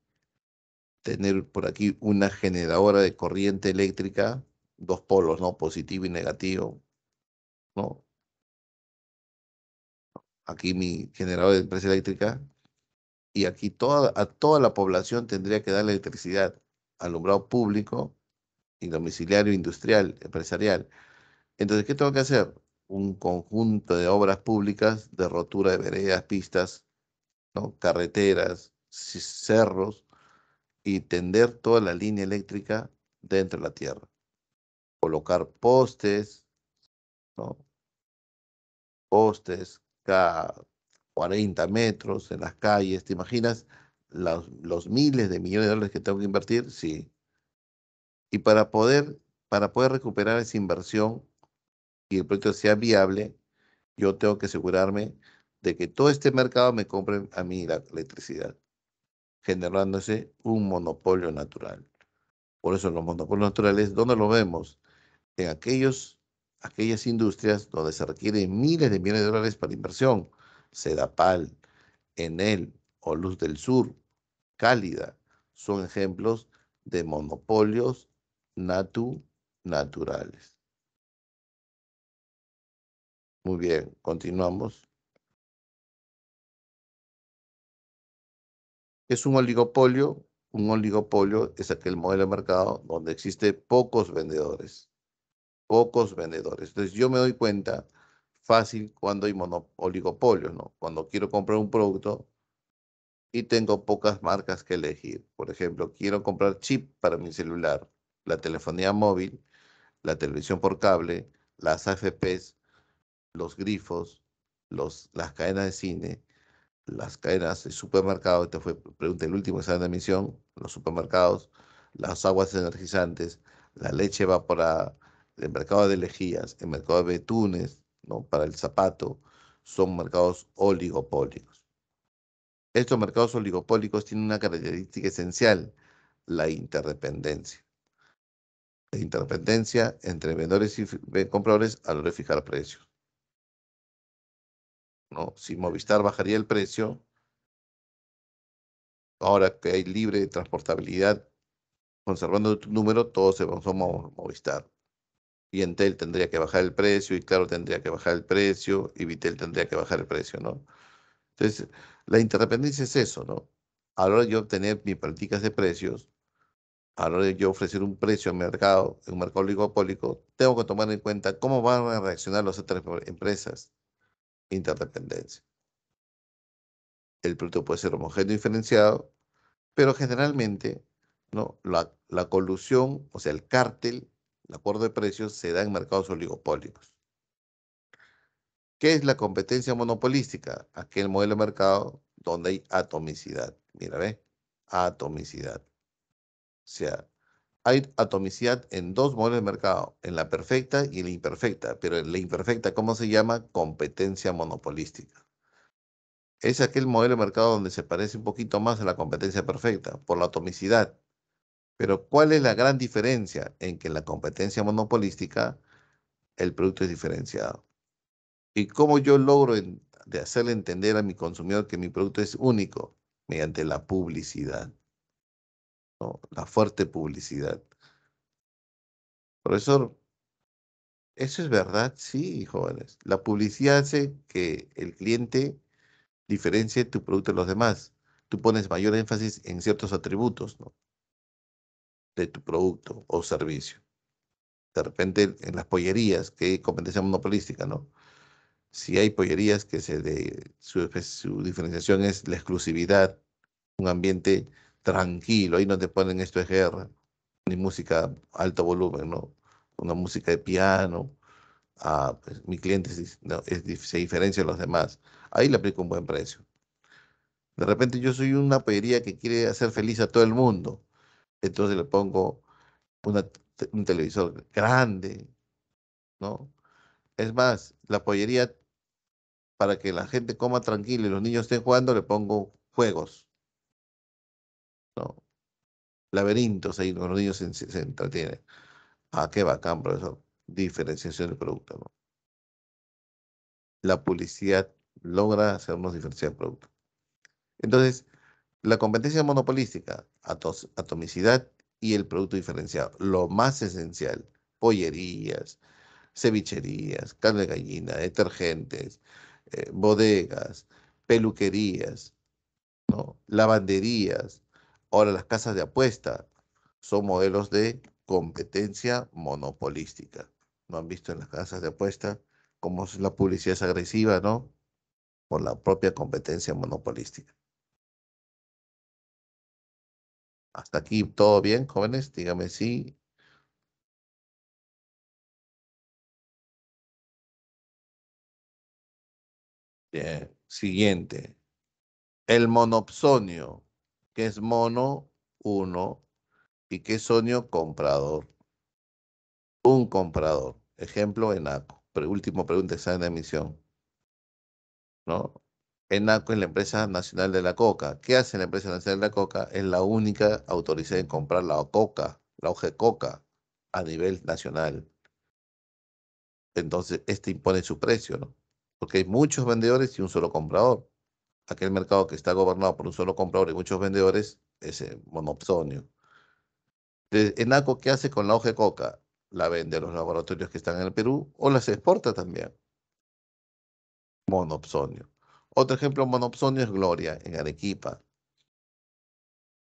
tener por aquí una generadora de corriente eléctrica, dos polos, ¿no? Positivo y negativo, ¿no? Aquí mi generador de empresa eléctrica y aquí toda, a toda la población tendría que dar electricidad, alumbrado público y domiciliario industrial, empresarial. Entonces, ¿qué tengo que hacer? un conjunto de obras públicas de rotura de veredas, pistas, carreteras, cerros y tender toda la línea eléctrica dentro de la tierra. Colocar postes, postes cada 40 metros en las calles. ¿Te imaginas los, los miles de millones de dólares que tengo que invertir? Sí. Y para poder, para poder recuperar esa inversión, el proyecto sea viable, yo tengo que asegurarme de que todo este mercado me compre a mí la electricidad, generándose un monopolio natural. Por eso los monopolios naturales, ¿dónde lo vemos? En aquellos, aquellas industrias donde se requieren miles de millones de dólares para inversión, Sedapal, Enel o Luz del Sur, Cálida, son ejemplos de monopolios natu naturales. Muy bien, continuamos. Es un oligopolio. Un oligopolio es aquel modelo de mercado donde existe pocos vendedores. Pocos vendedores. Entonces yo me doy cuenta fácil cuando hay oligopolios, ¿no? Cuando quiero comprar un producto y tengo pocas marcas que elegir. Por ejemplo, quiero comprar chip para mi celular, la telefonía móvil, la televisión por cable, las AFPs, los grifos, los, las cadenas de cine, las cadenas de supermercados, esta fue pregunta el último examen de emisión, los supermercados, las aguas energizantes, la leche evaporada, el mercado de lejías, el mercado de betunes, ¿no? para el zapato, son mercados oligopólicos. Estos mercados oligopólicos tienen una característica esencial, la interdependencia. La interdependencia entre vendedores y compradores a lo de fijar precios. ¿no? Si Movistar bajaría el precio, ahora que hay libre transportabilidad, conservando tu número, todos se a Movistar. Y Entel tendría que bajar el precio, y Claro tendría que bajar el precio, y Vitel tendría que bajar el precio, ¿no? Entonces, la interdependencia es eso, ¿no? A la hora de yo obtener mis prácticas de precios, a la hora de yo ofrecer un precio al mercado, en un mercado oligopólico, tengo que tomar en cuenta cómo van a reaccionar las otras empresas interdependencia. El producto puede ser homogéneo y diferenciado, pero generalmente ¿no? la, la colusión, o sea, el cártel, el acuerdo de precios, se da en mercados oligopólicos. ¿Qué es la competencia monopolística? Aquel modelo de mercado donde hay atomicidad. Mira, ve, atomicidad. O sea, hay atomicidad en dos modelos de mercado, en la perfecta y en la imperfecta, pero en la imperfecta, ¿cómo se llama? Competencia monopolística. Es aquel modelo de mercado donde se parece un poquito más a la competencia perfecta, por la atomicidad. Pero ¿cuál es la gran diferencia? En que en la competencia monopolística el producto es diferenciado. ¿Y cómo yo logro de hacerle entender a mi consumidor que mi producto es único? Mediante la publicidad la fuerte publicidad. Profesor, ¿eso es verdad? Sí, jóvenes. La publicidad hace que el cliente diferencie tu producto de los demás. Tú pones mayor énfasis en ciertos atributos de tu producto o servicio. De repente en las pollerías, que competencia monopolística, ¿no? Si hay pollerías que se de, su, su diferenciación es la exclusividad, un ambiente tranquilo, ahí no te ponen esto de guerra, ni música alto volumen, ¿no? Una música de piano, ah, pues, mi cliente se diferencia de los demás, ahí le aplico un buen precio. De repente yo soy una pollería que quiere hacer feliz a todo el mundo, entonces le pongo un televisor grande, ¿no? Es más, la pollería, para que la gente coma tranquilo y los niños estén jugando, le pongo juegos ¿no? Laberintos ahí los niños se, entretienen. Ah, qué bacán, profesor. Diferenciación de producto, La publicidad logra hacernos diferenciar el producto. Entonces, la competencia monopolística, atomicidad y el producto diferenciado, lo más esencial, pollerías, cevicherías, carne de gallina, detergentes, eh, bodegas, peluquerías, lavanderías, Ahora las casas de apuesta son modelos de competencia monopolística. ¿No han visto en las casas de apuesta cómo la publicidad es agresiva, no? Por la propia competencia monopolística. Hasta aquí todo bien, jóvenes. Dígame si Bien. Siguiente. El monopsonio que es mono Uno. y que es Sonio comprador. Un comprador. Ejemplo, Enaco. último pregunta, examen de emisión. ¿No? Enaco es la empresa nacional de la coca. ¿Qué hace la empresa nacional de la coca? Es la única autorizada en comprar la coca, la hoja coca, a nivel nacional. Entonces, este impone su precio, ¿no? Porque hay muchos vendedores y un solo comprador aquel mercado que está gobernado por un solo comprador y muchos vendedores ese monopsonio. Enaco, ¿qué hace con la hoja de coca? La vende a los laboratorios que están en el Perú o las exporta también. Monopsonio. Otro ejemplo monopsonio es Gloria, en Arequipa.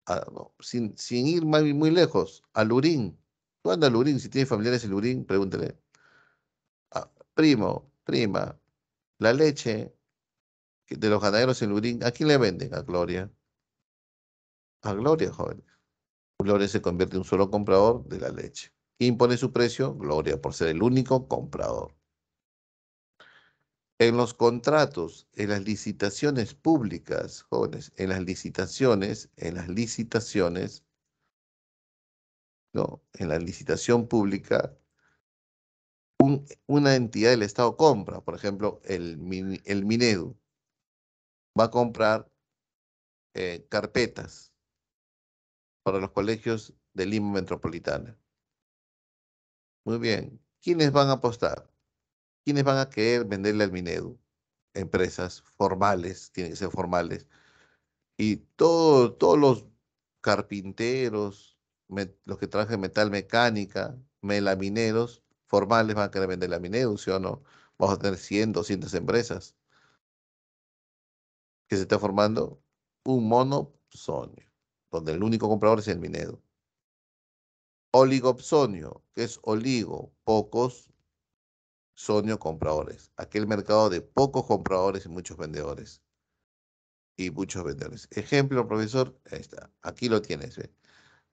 Ah, sin, sin, ir muy, muy lejos, a Lurín. Tú andas a Lurín, si tienes familiares en Lurín, pregúntale. Ah, primo, prima, la leche de los ganaderos en Lurín, ¿a quién le venden? A Gloria. A Gloria, jóvenes. Gloria se convierte en un solo comprador de la leche. ¿Quién impone su precio? Gloria, por ser el único comprador. En los contratos, en las licitaciones públicas, jóvenes, en las licitaciones, en las licitaciones, ¿no? En la licitación pública, una entidad del Estado compra, por ejemplo, el, el Minedu, va a comprar eh, carpetas para los colegios de Lima Metropolitana. Muy bien. ¿Quiénes van a apostar? ¿Quiénes van a querer venderle al Minedu? Empresas formales, tienen que ser formales. Y todos los carpinteros, los que trabajan metal mecánica, melamineros, formales van a querer venderle al Minedu, ¿sí o no? Vamos a tener 100, 200 empresas que se está formando un monopsonio, donde el único comprador es el minero. Oligopsonio, que es oligo, pocos sonio compradores. Aquel mercado de pocos compradores y muchos vendedores. Y muchos vendedores. Ejemplo, profesor, ahí está. Aquí lo tienes.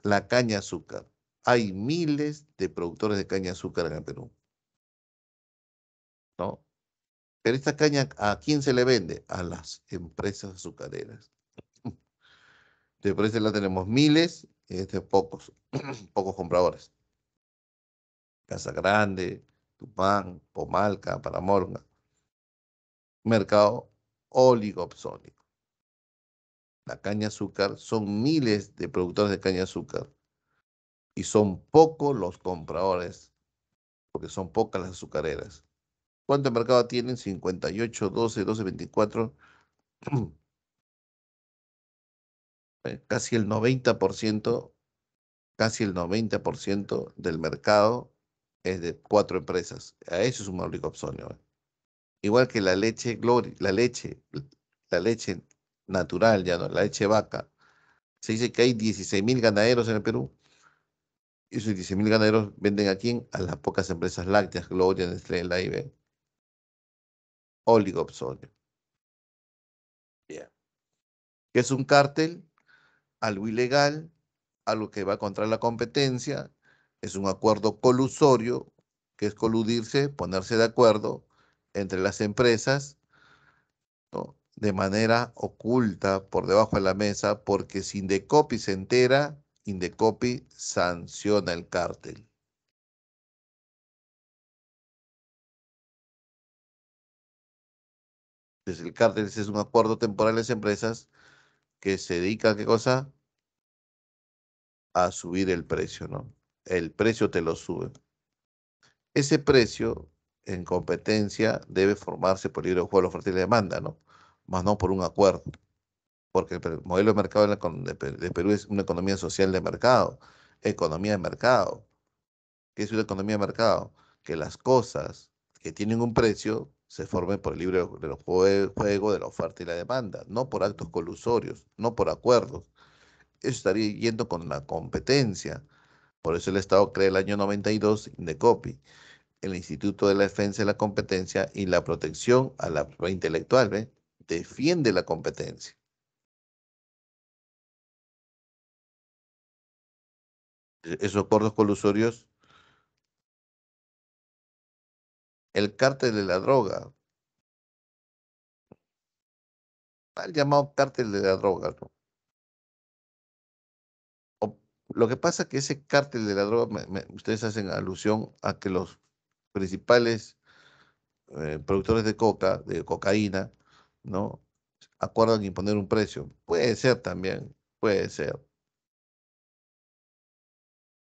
La caña azúcar. Hay miles de productores de caña azúcar en el Perú. ¿No? Pero esta caña, ¿a quién se le vende? A las empresas azucareras. De precios la tenemos miles y este pocos, pocos compradores. Casa Grande, Tupán, Pomalca, Paramorga. Mercado oligopsónico. La caña azúcar, son miles de productores de caña azúcar y son pocos los compradores, porque son pocas las azucareras. ¿Cuánto mercado tienen? 58, 12, 12, 24. Casi el 90%, casi el 90% del mercado es de cuatro empresas. A eso es un Mauricio Opsonio. Eh. Igual que la leche la leche, la leche natural, ya no, la leche vaca. Se dice que hay 16.000 ganaderos en el Perú. Y esos 16.000 ganaderos venden a quién? A las pocas empresas lácteas, Gloria, Nestlé, la Oligopsonio, Bien. ¿Qué es un cártel? Algo ilegal, algo que va contra la competencia, es un acuerdo colusorio, que es coludirse, ponerse de acuerdo entre las empresas de manera oculta por debajo de la mesa, porque si Indecopi se entera, Indecopi sanciona el cártel. desde el cártel, es un acuerdo temporal de las empresas que se dedica a qué cosa? A subir el precio, ¿no? El precio te lo sube. Ese precio en competencia debe formarse por libre juego de oferta y demanda, ¿no? Más no por un acuerdo. Porque el modelo de mercado de Perú es una economía social de mercado, economía de mercado. ¿Qué es una economía de mercado? Que las cosas que tienen un precio se forme por el libre de los juego, de la oferta y la demanda, no por actos colusorios, no por acuerdos. Eso estaría yendo con la competencia. Por eso el Estado crea el año 92 Copi, el Instituto de la Defensa de la Competencia y la Protección a la Propiedad Intelectual. Defiende la competencia. E-, esos acuerdos colusorios el cártel de la droga. el llamado cártel de la droga, ¿no? lo que pasa es que ese cártel de la droga, ustedes hacen alusión a que los principales eh, productores de coca, de cocaína, ¿no? Acuerdan imponer un precio. Puede ser también, puede ser.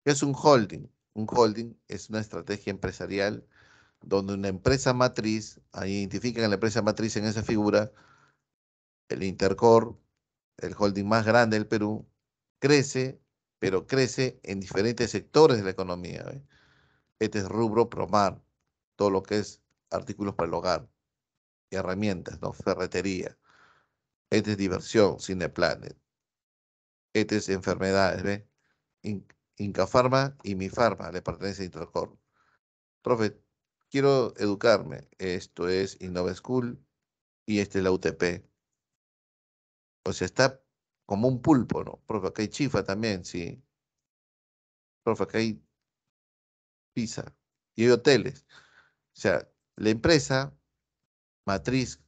es un holding? Un holding es una estrategia empresarial donde una empresa matriz, ahí identifican a la empresa matriz en esa figura, el Intercor, el holding más grande del Perú, crece, pero crece en diferentes sectores de la economía. Este es rubro Promar, todo lo que es artículos para el hogar, herramientas, ¿no? ferretería. Este es diversión, Cineplanet. Este es enfermedades, ¿ve? Incafarma y Mi le pertenece a Intercor. Profe, quiero educarme. Esto es Innova School y este es la UTP. O sea, está como un pulpo, ¿no? Profe, acá hay chifa también, sí. Profe, acá hay pizza y hay hoteles. O sea, la empresa matriz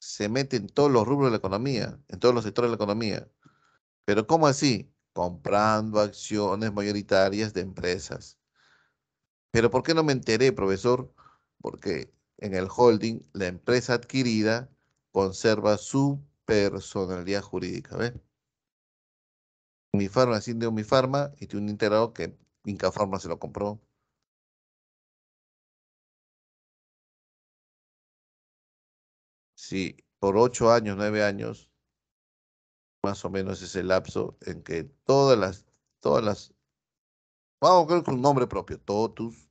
se mete en todos los rubros de la economía, en todos los sectores de la economía. Pero ¿cómo así? Comprando acciones mayoritarias de empresas. Pero ¿por qué no me enteré, profesor? Porque en el holding la empresa adquirida conserva su personalidad jurídica. ¿ves? farma, sin de farma y tiene un integrado que Incafarma se lo compró. sí, por ocho años, nueve años, más o menos es el lapso en que todas las, todas las Vamos con un nombre propio. Totus,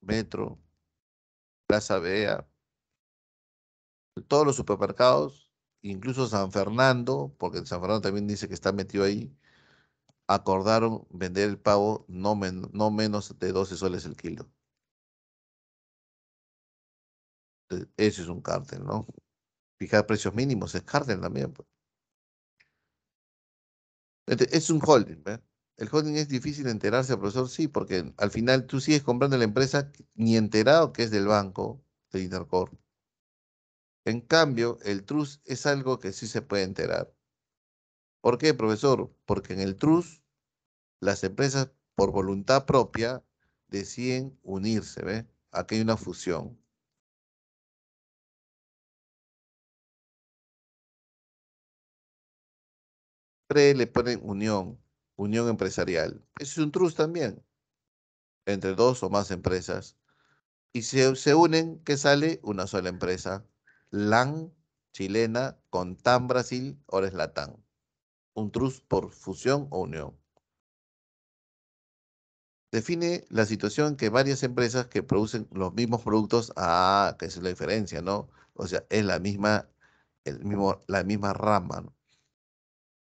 Metro, Plaza Vea, todos los supermercados, incluso San Fernando, porque San Fernando también dice que está metido ahí, acordaron vender el pavo no, menos de 12 soles el kilo. E, eso es un cártel, ¿no? Fijar precios mínimos es cártel también. Pues. Este, es un holding, ¿verdad? el holding es difícil enterarse, profesor, sí, porque al final tú sigues comprando la empresa ni enterado que es del banco de Intercorp. En cambio, el trust es algo que sí se puede enterar. ¿Por qué, profesor? Porque en el trust las empresas por voluntad propia deciden unirse, ¿ve? Aquí hay una fusión. Pre le ponen unión unión empresarial. Es un trust también, entre dos o más empresas. Y se, se unen, que sale una sola empresa, LAN chilena con TAN Brasil, o es Un trust por fusión o unión. Define la situación que varias empresas que producen los mismos productos, ah, que es la diferencia, ¿no? O sea, es la misma, el mismo, la misma rama, ¿no?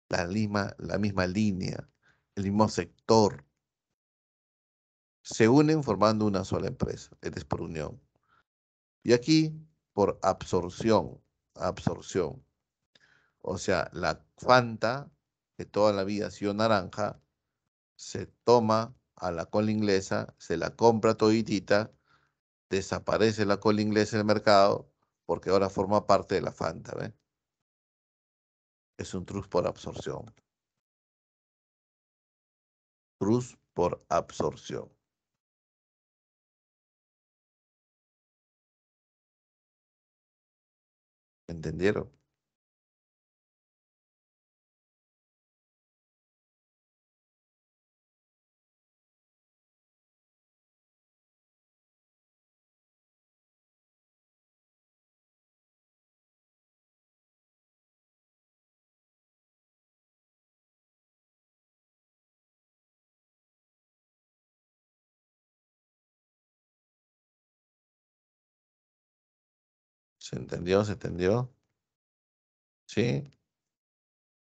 la, misma, la misma línea, el mismo sector, se unen formando una sola empresa. Eres es por unión. Y aquí, por absorción, absorción. O sea, la Fanta, que toda la vida ha sido naranja, se toma a la cola inglesa, se la compra toditita, desaparece la cola inglesa del mercado, porque ahora forma parte de la Fanta. Es un truco por absorción cruz por absorción. ¿Entendieron? ¿Se entendió? ¿Se entendió? ¿Sí?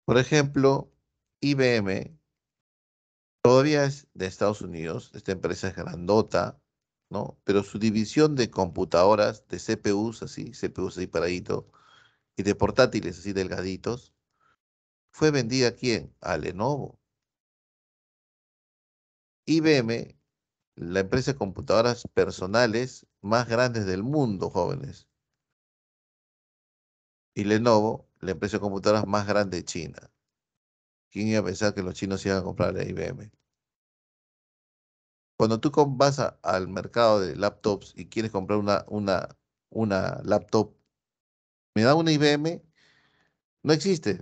Por ejemplo, IBM todavía es de Estados Unidos, esta empresa es grandota, ¿no? Pero su división de computadoras, de CPUs así, CPUs así paradito, y de portátiles así delgaditos, fue vendida a quién? A Lenovo. IBM, la empresa de computadoras personales más grandes del mundo, jóvenes y Lenovo, la empresa de computadoras más grande de China. ¿Quién iba a pensar que los chinos iban a comprar la IBM? Cuando tú vas al mercado de laptops y quieres comprar una, una, una laptop, me da una IBM, no existe.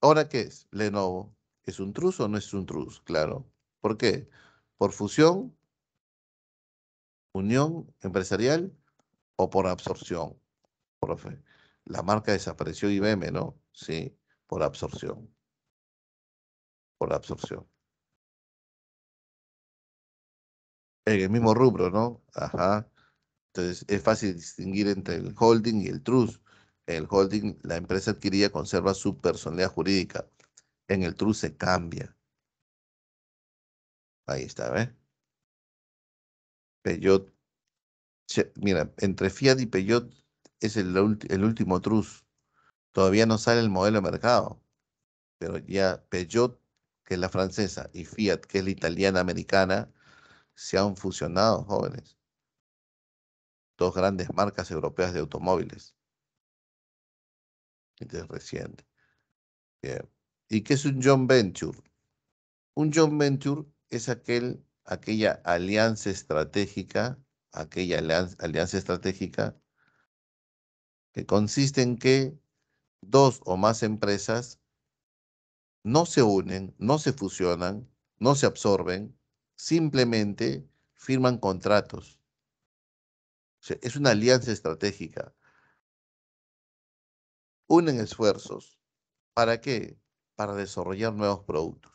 Ahora, ¿qué es? Lenovo. ¿Es un truce o no es un truce? Claro. ¿Por qué? Por fusión, unión empresarial o por absorción, profe la marca desapareció IBM, ¿no? Sí, por absorción. Por absorción. En el mismo rubro, ¿no? Ajá. Entonces es fácil distinguir entre el holding y el trust. En el holding, la empresa adquirida conserva su personalidad jurídica. En el trust se cambia. Ahí está, ¿ves? Peugeot. Mira, entre Fiat y Peugeot es el, el último truz Todavía no sale el modelo de mercado, pero ya Peugeot, que es la francesa, y Fiat, que es la italiana americana, se han fusionado, jóvenes. Dos grandes marcas europeas de automóviles. Desde reciente. ¿Y qué es un joint venture? Un joint venture es aquel, aquella alianza estratégica, aquella alianza estratégica consiste en que dos o más empresas no se unen, no se fusionan, no se absorben, simplemente firman contratos. es una alianza estratégica. Unen esfuerzos. ¿Para qué? Para desarrollar nuevos productos,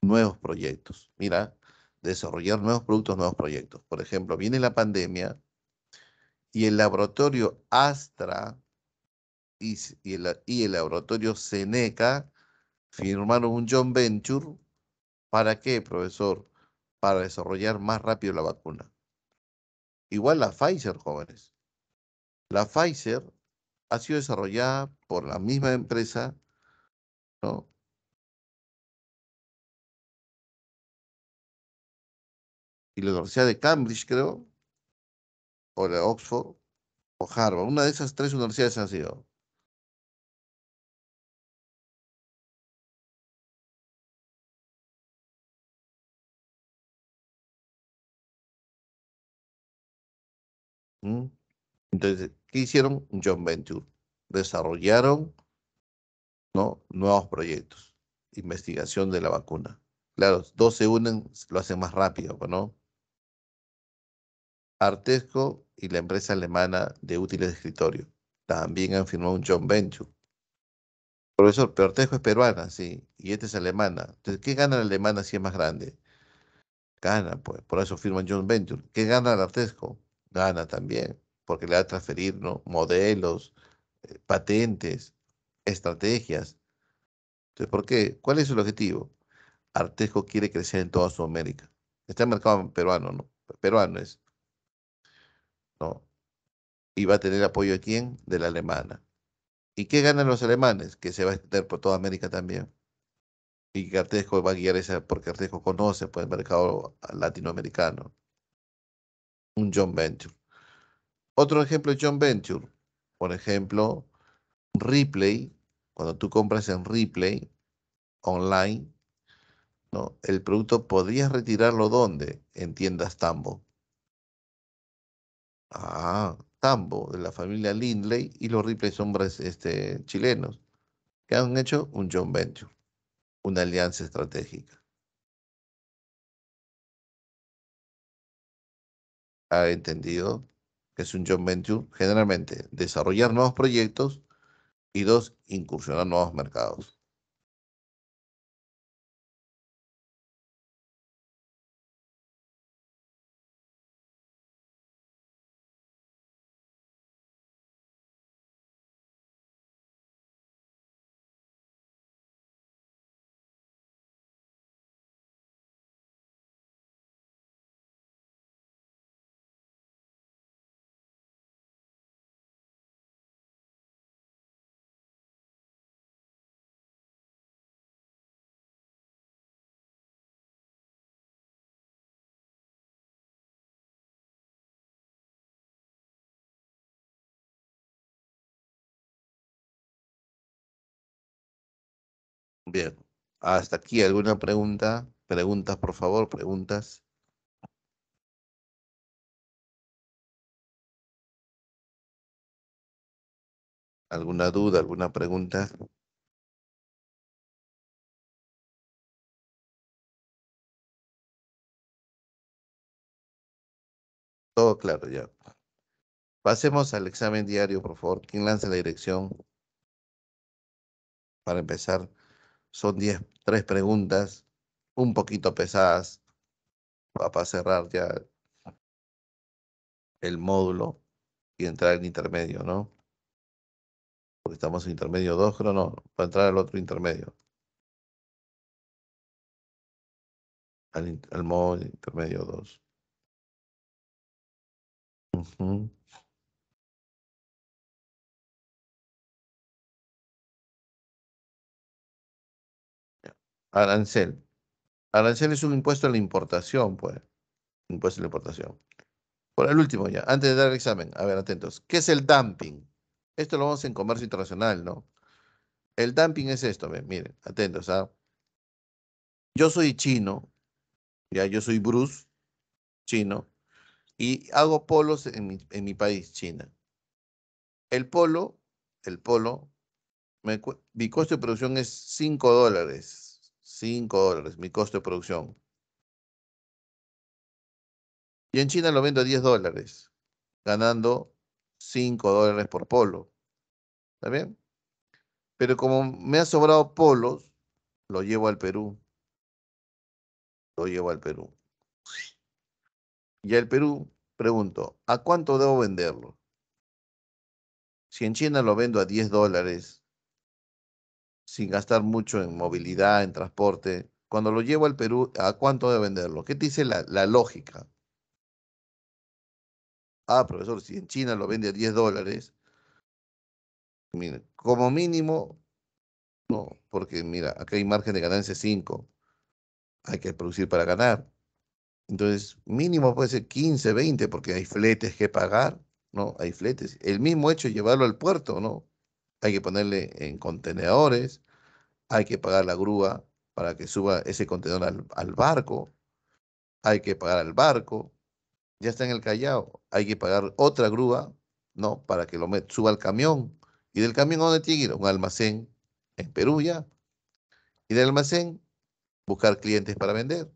nuevos proyectos. Mira, desarrollar nuevos productos, nuevos proyectos. Por ejemplo, viene la pandemia, y el laboratorio Astra y, el, laboratorio Seneca firmaron un joint venture. ¿Para qué, profesor? Para desarrollar más rápido la vacuna. Igual la Pfizer, jóvenes. La Pfizer ha sido desarrollada por la misma empresa, ¿no? Y la Universidad de Cambridge, creo, o la Oxford o Harvard. Una de esas tres universidades ha sido. Mm. Entonces, ¿qué hicieron? John Venture. Desarrollaron nuevos proyectos. Investigación de la vacuna. Claro, dos se unen, lo hacen más rápido, ¿no? Artesco y la empresa alemana de útiles de escritorio. También han firmado un John venture. Profesor, pero Artesco es peruana, sí, y esta es alemana. Entonces, ¿qué gana la alemana si es más grande? Gana, pues, por eso firman John venture. ¿Qué gana Artesco? Gana también, porque le da a transferir modelos, eh, patentes, estrategias. Entonces, ¿por qué? ¿Cuál es el objetivo? Artesco quiere crecer en toda Sudamérica. Está el mercado peruano, ¿no? Peruano es y va a tener apoyo de quién? De la alemana. ¿Y qué ganan los alemanes? Que se va a extender por toda América también. Y Cartesco va a guiar esa, porque Cartesco conoce pues, el mercado latinoamericano. Un John Venture. Otro ejemplo es John Venture. Por ejemplo, Ripley. cuando tú compras en Ripley online, ¿no? el producto podrías retirarlo donde En tiendas Tambo. Ah, de la familia Lindley, y los Ripley hombres este, chilenos, que han hecho un joint venture, una alianza estratégica. Ha entendido que es un joint venture, generalmente desarrollar nuevos proyectos y dos, incursionar nuevos mercados. Bien, hasta aquí alguna pregunta. Preguntas, por favor, preguntas. ¿Alguna duda, alguna pregunta? Todo claro ya. Pasemos al examen diario, por favor. ¿Quién lanza la dirección? Para empezar. Son diez tres preguntas, un poquito pesadas, para cerrar ya el módulo y entrar en intermedio, ¿no? Porque estamos en intermedio 2, creo, no, para entrar al otro intermedio. Al, al modo intermedio 2. Arancel. Arancel es un impuesto a la importación, pues. Impuesto a la importación. Por el último ya, antes de dar el examen, a ver, atentos. ¿Qué es el dumping? Esto lo vamos en comercio internacional, ¿no? El dumping es esto, ven, miren, atentos, ¿ah? Yo soy chino, ya, yo soy Bruce, chino, y hago polos en mi, país, China. El polo, el polo, mi costo de producción es 5 dólares, 5 dólares, mi costo de producción. Y en China lo vendo a 10 dólares, ganando 5 dólares por polo. ¿Está bien? Pero como me ha sobrado polos, lo llevo al Perú. Lo llevo al Perú. Y al Perú pregunto, ¿a cuánto debo venderlo? Si en China lo vendo a 10 dólares, sin gastar mucho en movilidad, en transporte, cuando lo llevo al Perú, ¿a cuánto debe venderlo? ¿Qué te dice la, lógica? Ah, profesor, si en China lo vende a 10 dólares, como mínimo, no, porque mira, acá hay margen de ganancia 5, hay que producir para ganar. Entonces, mínimo puede ser 15, 20, porque hay fletes que pagar, ¿no? Hay fletes. El mismo hecho de llevarlo al puerto, ¿no? hay que ponerle en contenedores, hay que pagar la grúa para que suba ese contenedor al, barco, hay que pagar al barco, ya está en el Callao, hay que pagar otra grúa, ¿no? Para que lo suba al camión. ¿Y del camión dónde tiene que ir? Un almacén en Perú ya. Y del almacén, buscar clientes para vender.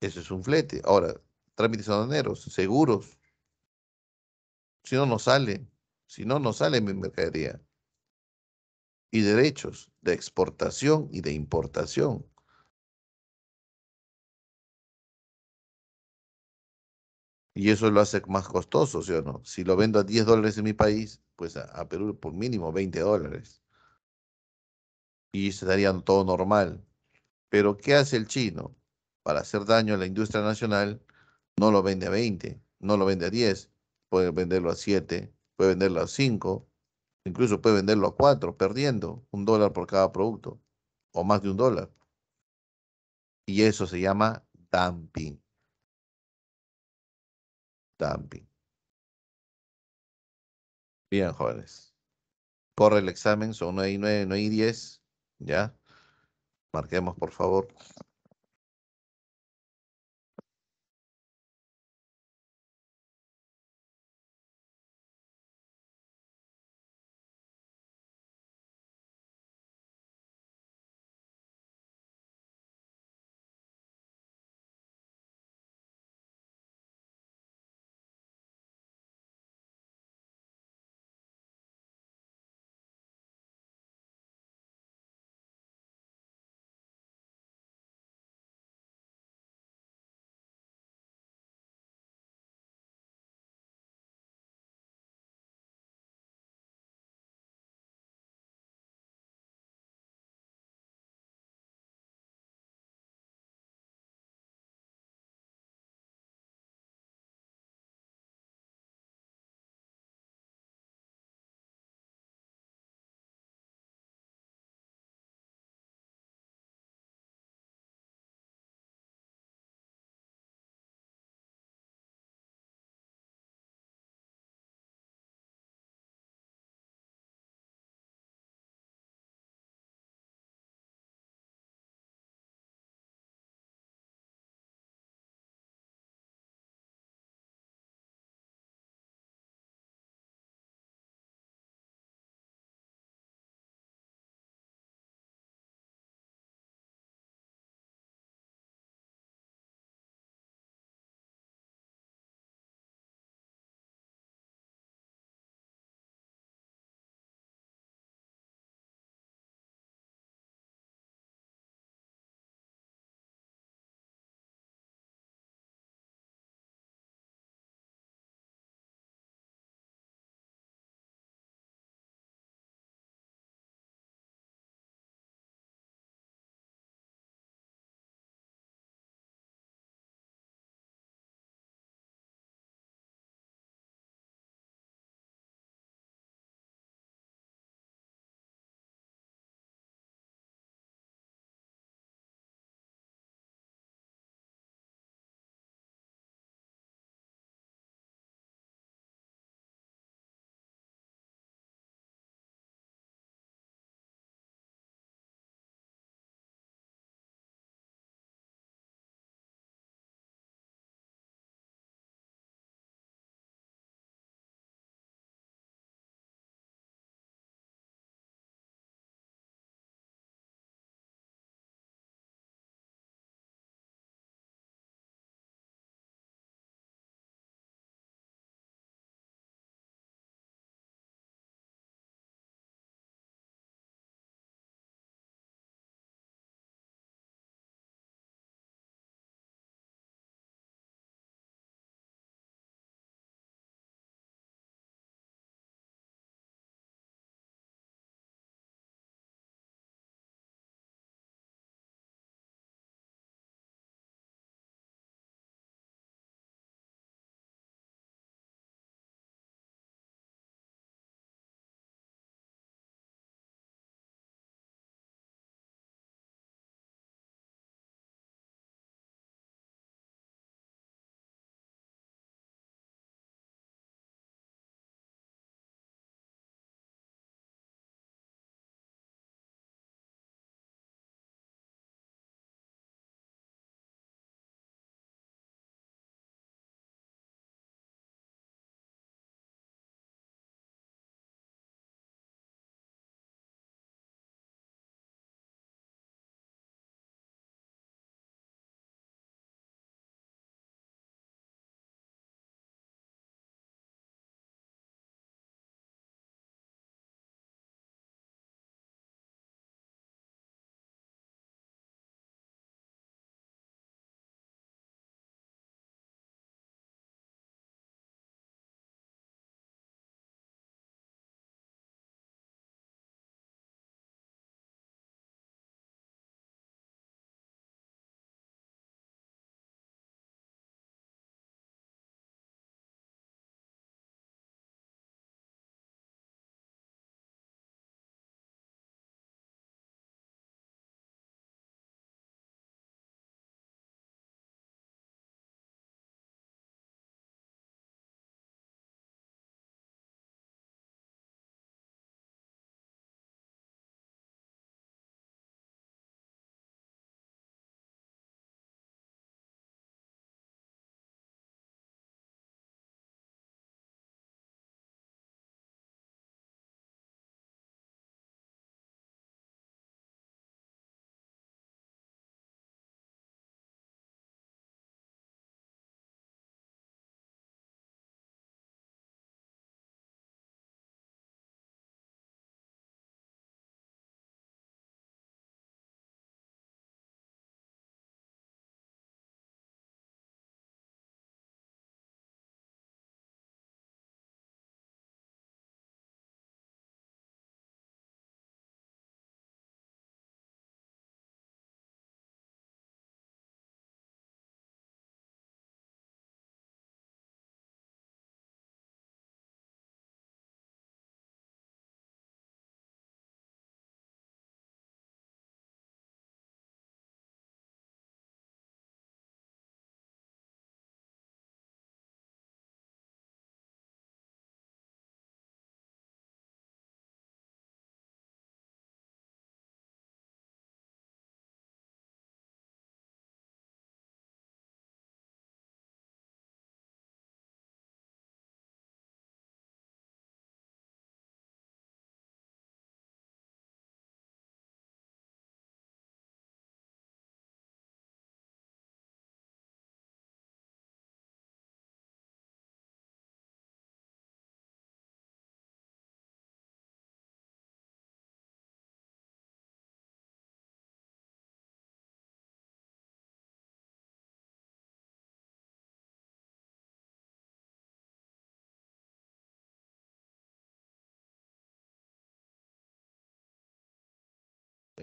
Eso es un flete. Ahora, trámites aduaneros, seguros. Si no, no sale. Si no, no sale mi mercadería. Y derechos de exportación y de importación. Y eso lo hace más costoso, ¿sí o no? Si lo vendo a 10 dólares en mi país, pues a, Perú por mínimo 20 dólares. Y se daría todo normal. Pero ¿qué hace el chino? Para hacer daño a la industria nacional, no lo vende a 20, no lo vende a 10, puede venderlo a 7, puede venderlo a 5, incluso puede venderlo a 4, perdiendo un dólar por cada producto o más de un dólar. Y eso se llama dumping. Dumping. Bien, jóvenes. Corre el examen, son 9 y 9, 9 y 10. ¿Ya? Marquemos, por favor.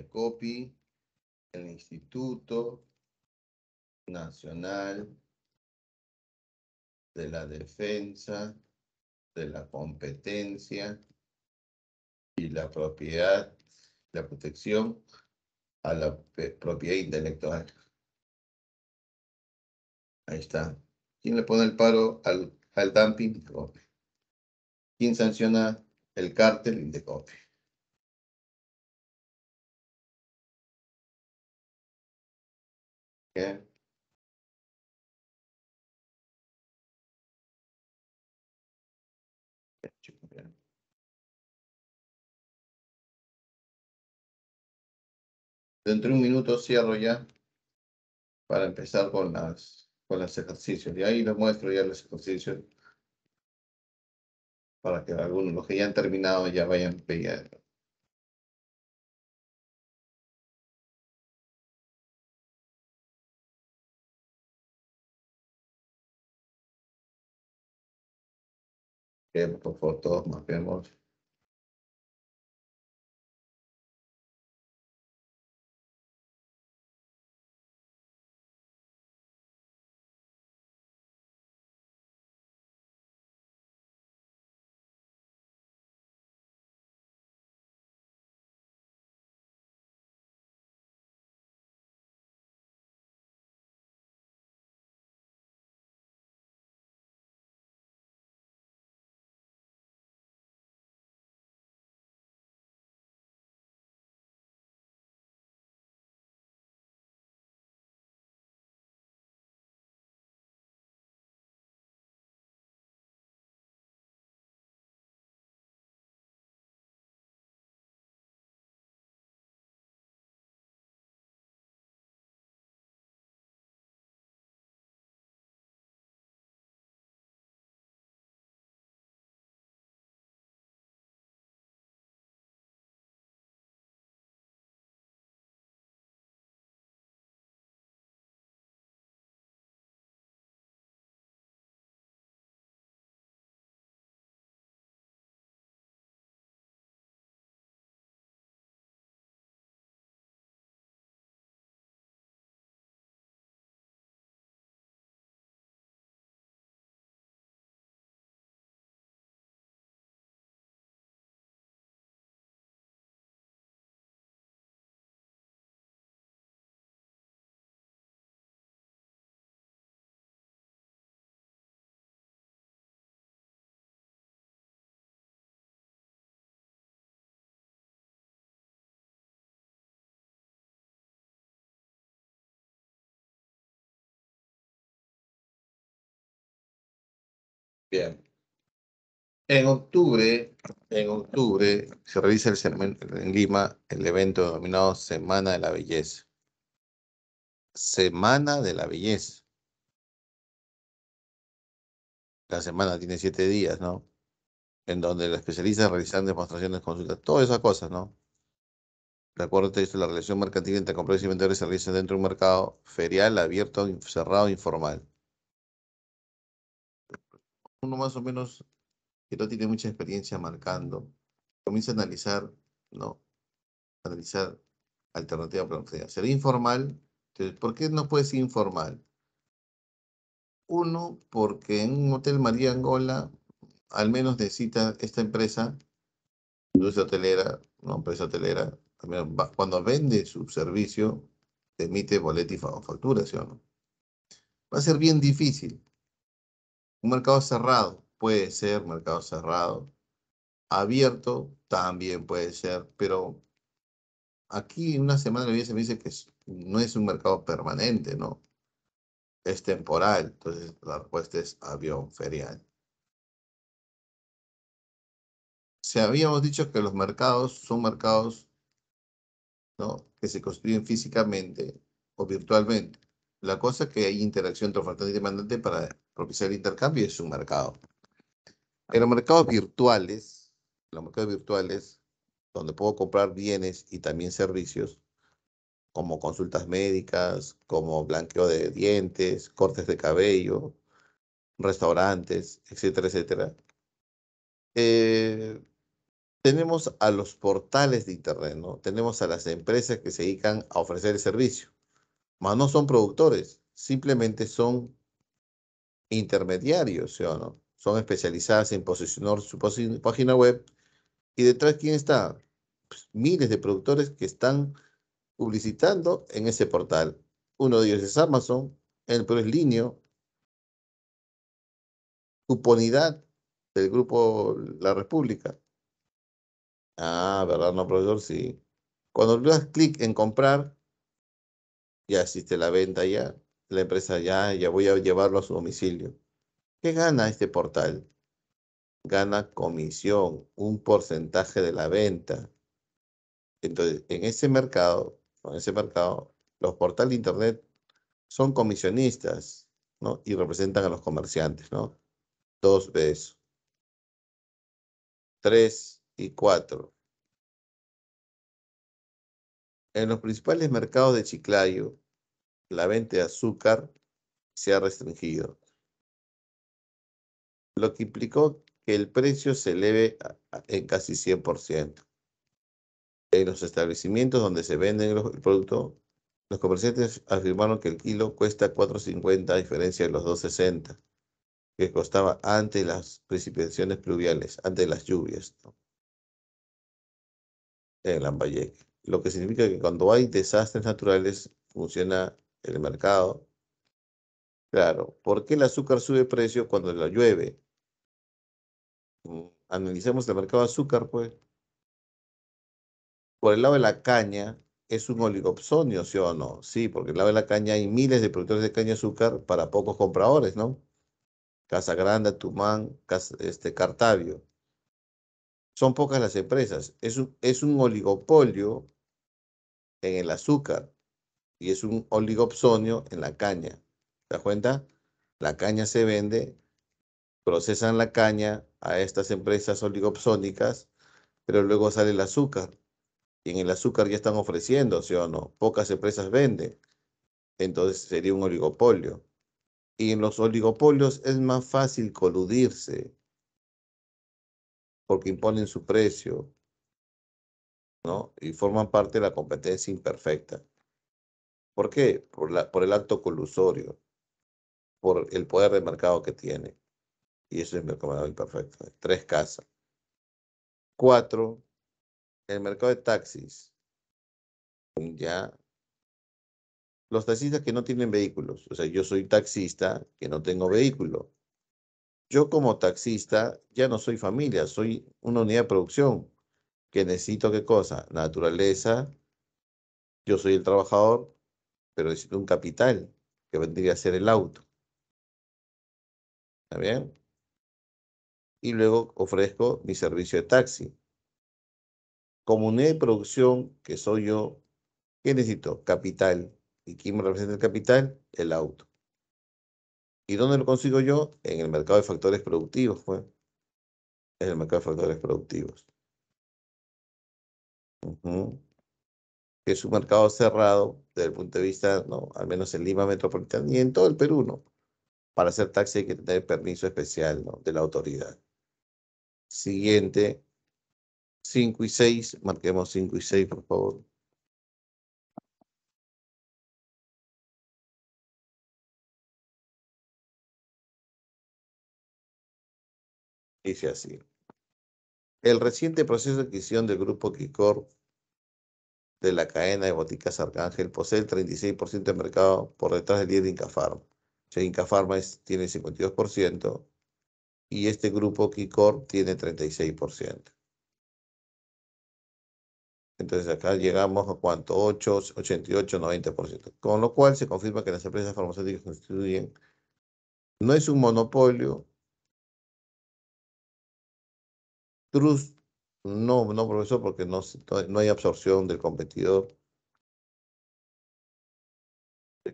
copi el Instituto Nacional de la Defensa de la Competencia y la Propiedad, la protección a la propiedad intelectual. Ahí está. ¿Quién le pone el paro al, al dumping? ¿Quién sanciona el cártel? copia? Dentro de un minuto cierro ya para empezar con las con los ejercicios. Y ahí les muestro ya los ejercicios para que algunos, los que ya han terminado, ya vayan peleando. que por favor todos nos vemos. Bien. En octubre, en octubre se realiza el, en Lima el evento denominado Semana de la Belleza. Semana de la Belleza. La semana tiene siete días, ¿no? En donde los especialistas realizan demostraciones, consultas, todas esas cosas, ¿no? Recuerda esto, la relación mercantil entre compradores y vendedores se realiza dentro de un mercado ferial, abierto, cerrado, informal uno más o menos que no tiene mucha experiencia marcando, comienza a analizar, ¿no? Analizar alternativa para ser informal. Entonces, ¿por qué no puede ser informal? Uno, porque en un hotel María Angola, al menos necesita esta empresa, industria hotelera, una empresa hotelera, cuando vende su servicio, emite boleto y facturación. ¿sí no? Va a ser bien difícil un mercado cerrado puede ser mercado cerrado. Abierto también puede ser, pero aquí en una semana la vida se me dice que no es un mercado permanente, ¿no? Es temporal. Entonces la respuesta es avión ferial. Si habíamos dicho que los mercados son mercados ¿no? que se construyen físicamente o virtualmente. La cosa que hay interacción entre ofertante y demandante para propiciar el intercambio es un mercado. En los mercados virtuales, los mercados virtuales, donde puedo comprar bienes y también servicios, como consultas médicas, como blanqueo de dientes, cortes de cabello, restaurantes, etcétera, etcétera. Eh, tenemos a los portales de Internet, Tenemos a las empresas que se dedican a ofrecer el servicio. Más no son productores, simplemente son intermediarios, ¿sí o no? Son especializadas en posicionar su página web. ¿Y detrás quién está? Pues, miles de productores que están publicitando en ese portal. Uno de ellos es Amazon, el otro es Linio, Cuponidad del grupo La República. Ah, ¿verdad? No, profesor, sí. Cuando le das clic en comprar, ya existe la venta, ya la empresa ya, ya voy a llevarlo a su domicilio. ¿Qué gana este portal? Gana comisión, un porcentaje de la venta. Entonces, en ese mercado, en ese mercado, los portales de internet son comisionistas, ¿no? Y representan a los comerciantes, ¿no? Dos veces. Tres y cuatro. En los principales mercados de Chiclayo, la venta de azúcar se ha restringido, lo que implicó que el precio se eleve en casi 100%. En los establecimientos donde se venden los, el producto, los comerciantes afirmaron que el kilo cuesta 4.50 a diferencia de los 2.60 que costaba antes las precipitaciones pluviales, antes las lluvias, en Lambayeque lo que significa que cuando hay desastres naturales funciona el mercado. Claro, ¿por qué el azúcar sube precio cuando la llueve? Mm, analicemos el mercado de azúcar, pues. Por el lado de la caña, es un oligopsonio, ¿sí o no? Sí, porque el lado de la caña hay miles de productores de caña de azúcar para pocos compradores, ¿no? Casa Grande, Tumán, este, Cartavio. Son pocas las empresas. Es es un oligopolio en el azúcar y es un oligopsonio en la caña. ¿Te das cuenta? La caña se vende, procesan la caña a estas empresas oligopsónicas, pero luego sale el azúcar. Y en el azúcar ya están ofreciendo, ¿sí o no? Pocas empresas venden. Entonces sería un oligopolio. Y en los oligopolios es más fácil coludirse porque imponen su precio, y forman parte de la competencia imperfecta. ¿Por qué? Por, por el acto colusorio, por el poder de mercado que tiene. Y eso es el mercado imperfecto. Tres casas. Cuatro, el mercado de taxis. Ya. Los taxistas que no tienen vehículos. O sea, yo soy taxista que no tengo vehículo. Yo como taxista ya no soy familia, soy una unidad de producción. ¿qué necesito qué cosa, naturaleza, yo soy el trabajador, pero necesito un capital, que vendría a ser el auto. ¿Está bien? Y luego ofrezco mi servicio de taxi. Como de producción, que soy yo, ¿qué necesito? Capital. ¿Y quién me representa el capital? El auto. ¿Y dónde lo consigo yo? En el mercado de factores productivos, pues. En el mercado de factores productivos que Es un mercado cerrado desde el punto de vista, no, al menos en Lima Metropolitana y en todo el Perú, ¿no? Para hacer taxi hay que tener permiso especial de la autoridad. Siguiente. 5 y 6. Marquemos 5 y 6, por favor. Dice así. El reciente proceso de adquisición del grupo Kikor de la cadena de boticas Arcángel posee el 36% de mercado por detrás del líder Incafarm. O Incafarma tiene el 52% y este grupo Kikor tiene 36%. Entonces acá llegamos a cuánto, 8, 88, 90%. Con lo cual se confirma que las empresas farmacéuticas constituyen, no es un monopolio, Trust, no, no, profesor, porque no, no hay absorción del competidor.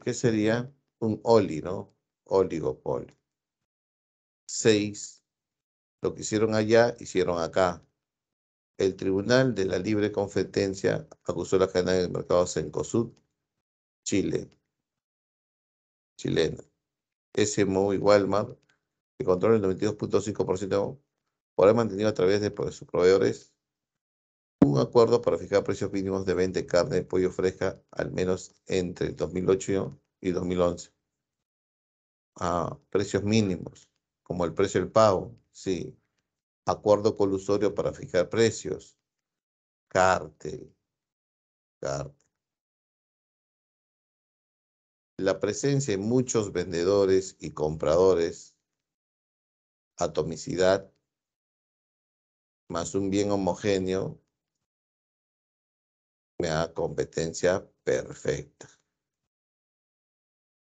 ¿Qué sería? Un oli, ¿no? Oligopol. Seis. Lo que hicieron allá, hicieron acá. El Tribunal de la Libre Competencia acusó a la cadena del mercado Cencosud, Chile, chilena. SMU y Walmart, que controla el 92.5% haber mantenido a través de pues, sus proveedores un acuerdo para fijar precios mínimos de venta de carne de pollo fresca al menos entre 2008 y 2011 a precios mínimos, como el precio del pago, sí, acuerdo colusorio para fijar precios, cártel, cártel. La presencia de muchos vendedores y compradores, atomicidad más un bien homogéneo me da competencia perfecta.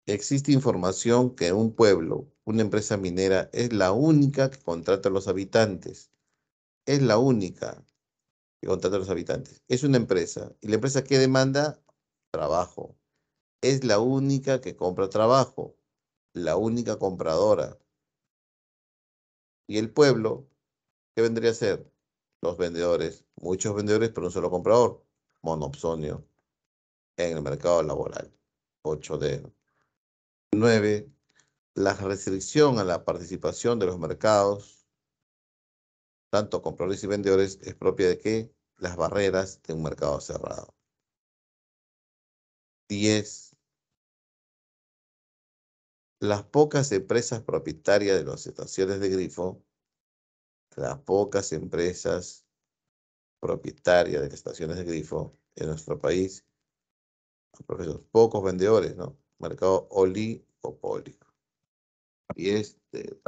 Existe información que un pueblo, una empresa minera, es la única que contrata a los habitantes. Es la única que contrata a los habitantes. Es una empresa. ¿Y la empresa qué demanda? Trabajo. Es la única que compra trabajo. La única compradora. Y el pueblo ¿Qué vendría a ser? Los vendedores. Muchos vendedores, pero un solo comprador. Monopsonio en el mercado laboral. 8 de 9. La restricción a la participación de los mercados, tanto compradores y vendedores, es propia de qué? Las barreras de un mercado cerrado. 10. Las pocas empresas propietarias de las estaciones de grifo las pocas empresas propietarias de estaciones de grifo en nuestro país, profesores, pocos vendedores, ¿no? Mercado oligopólico. Y este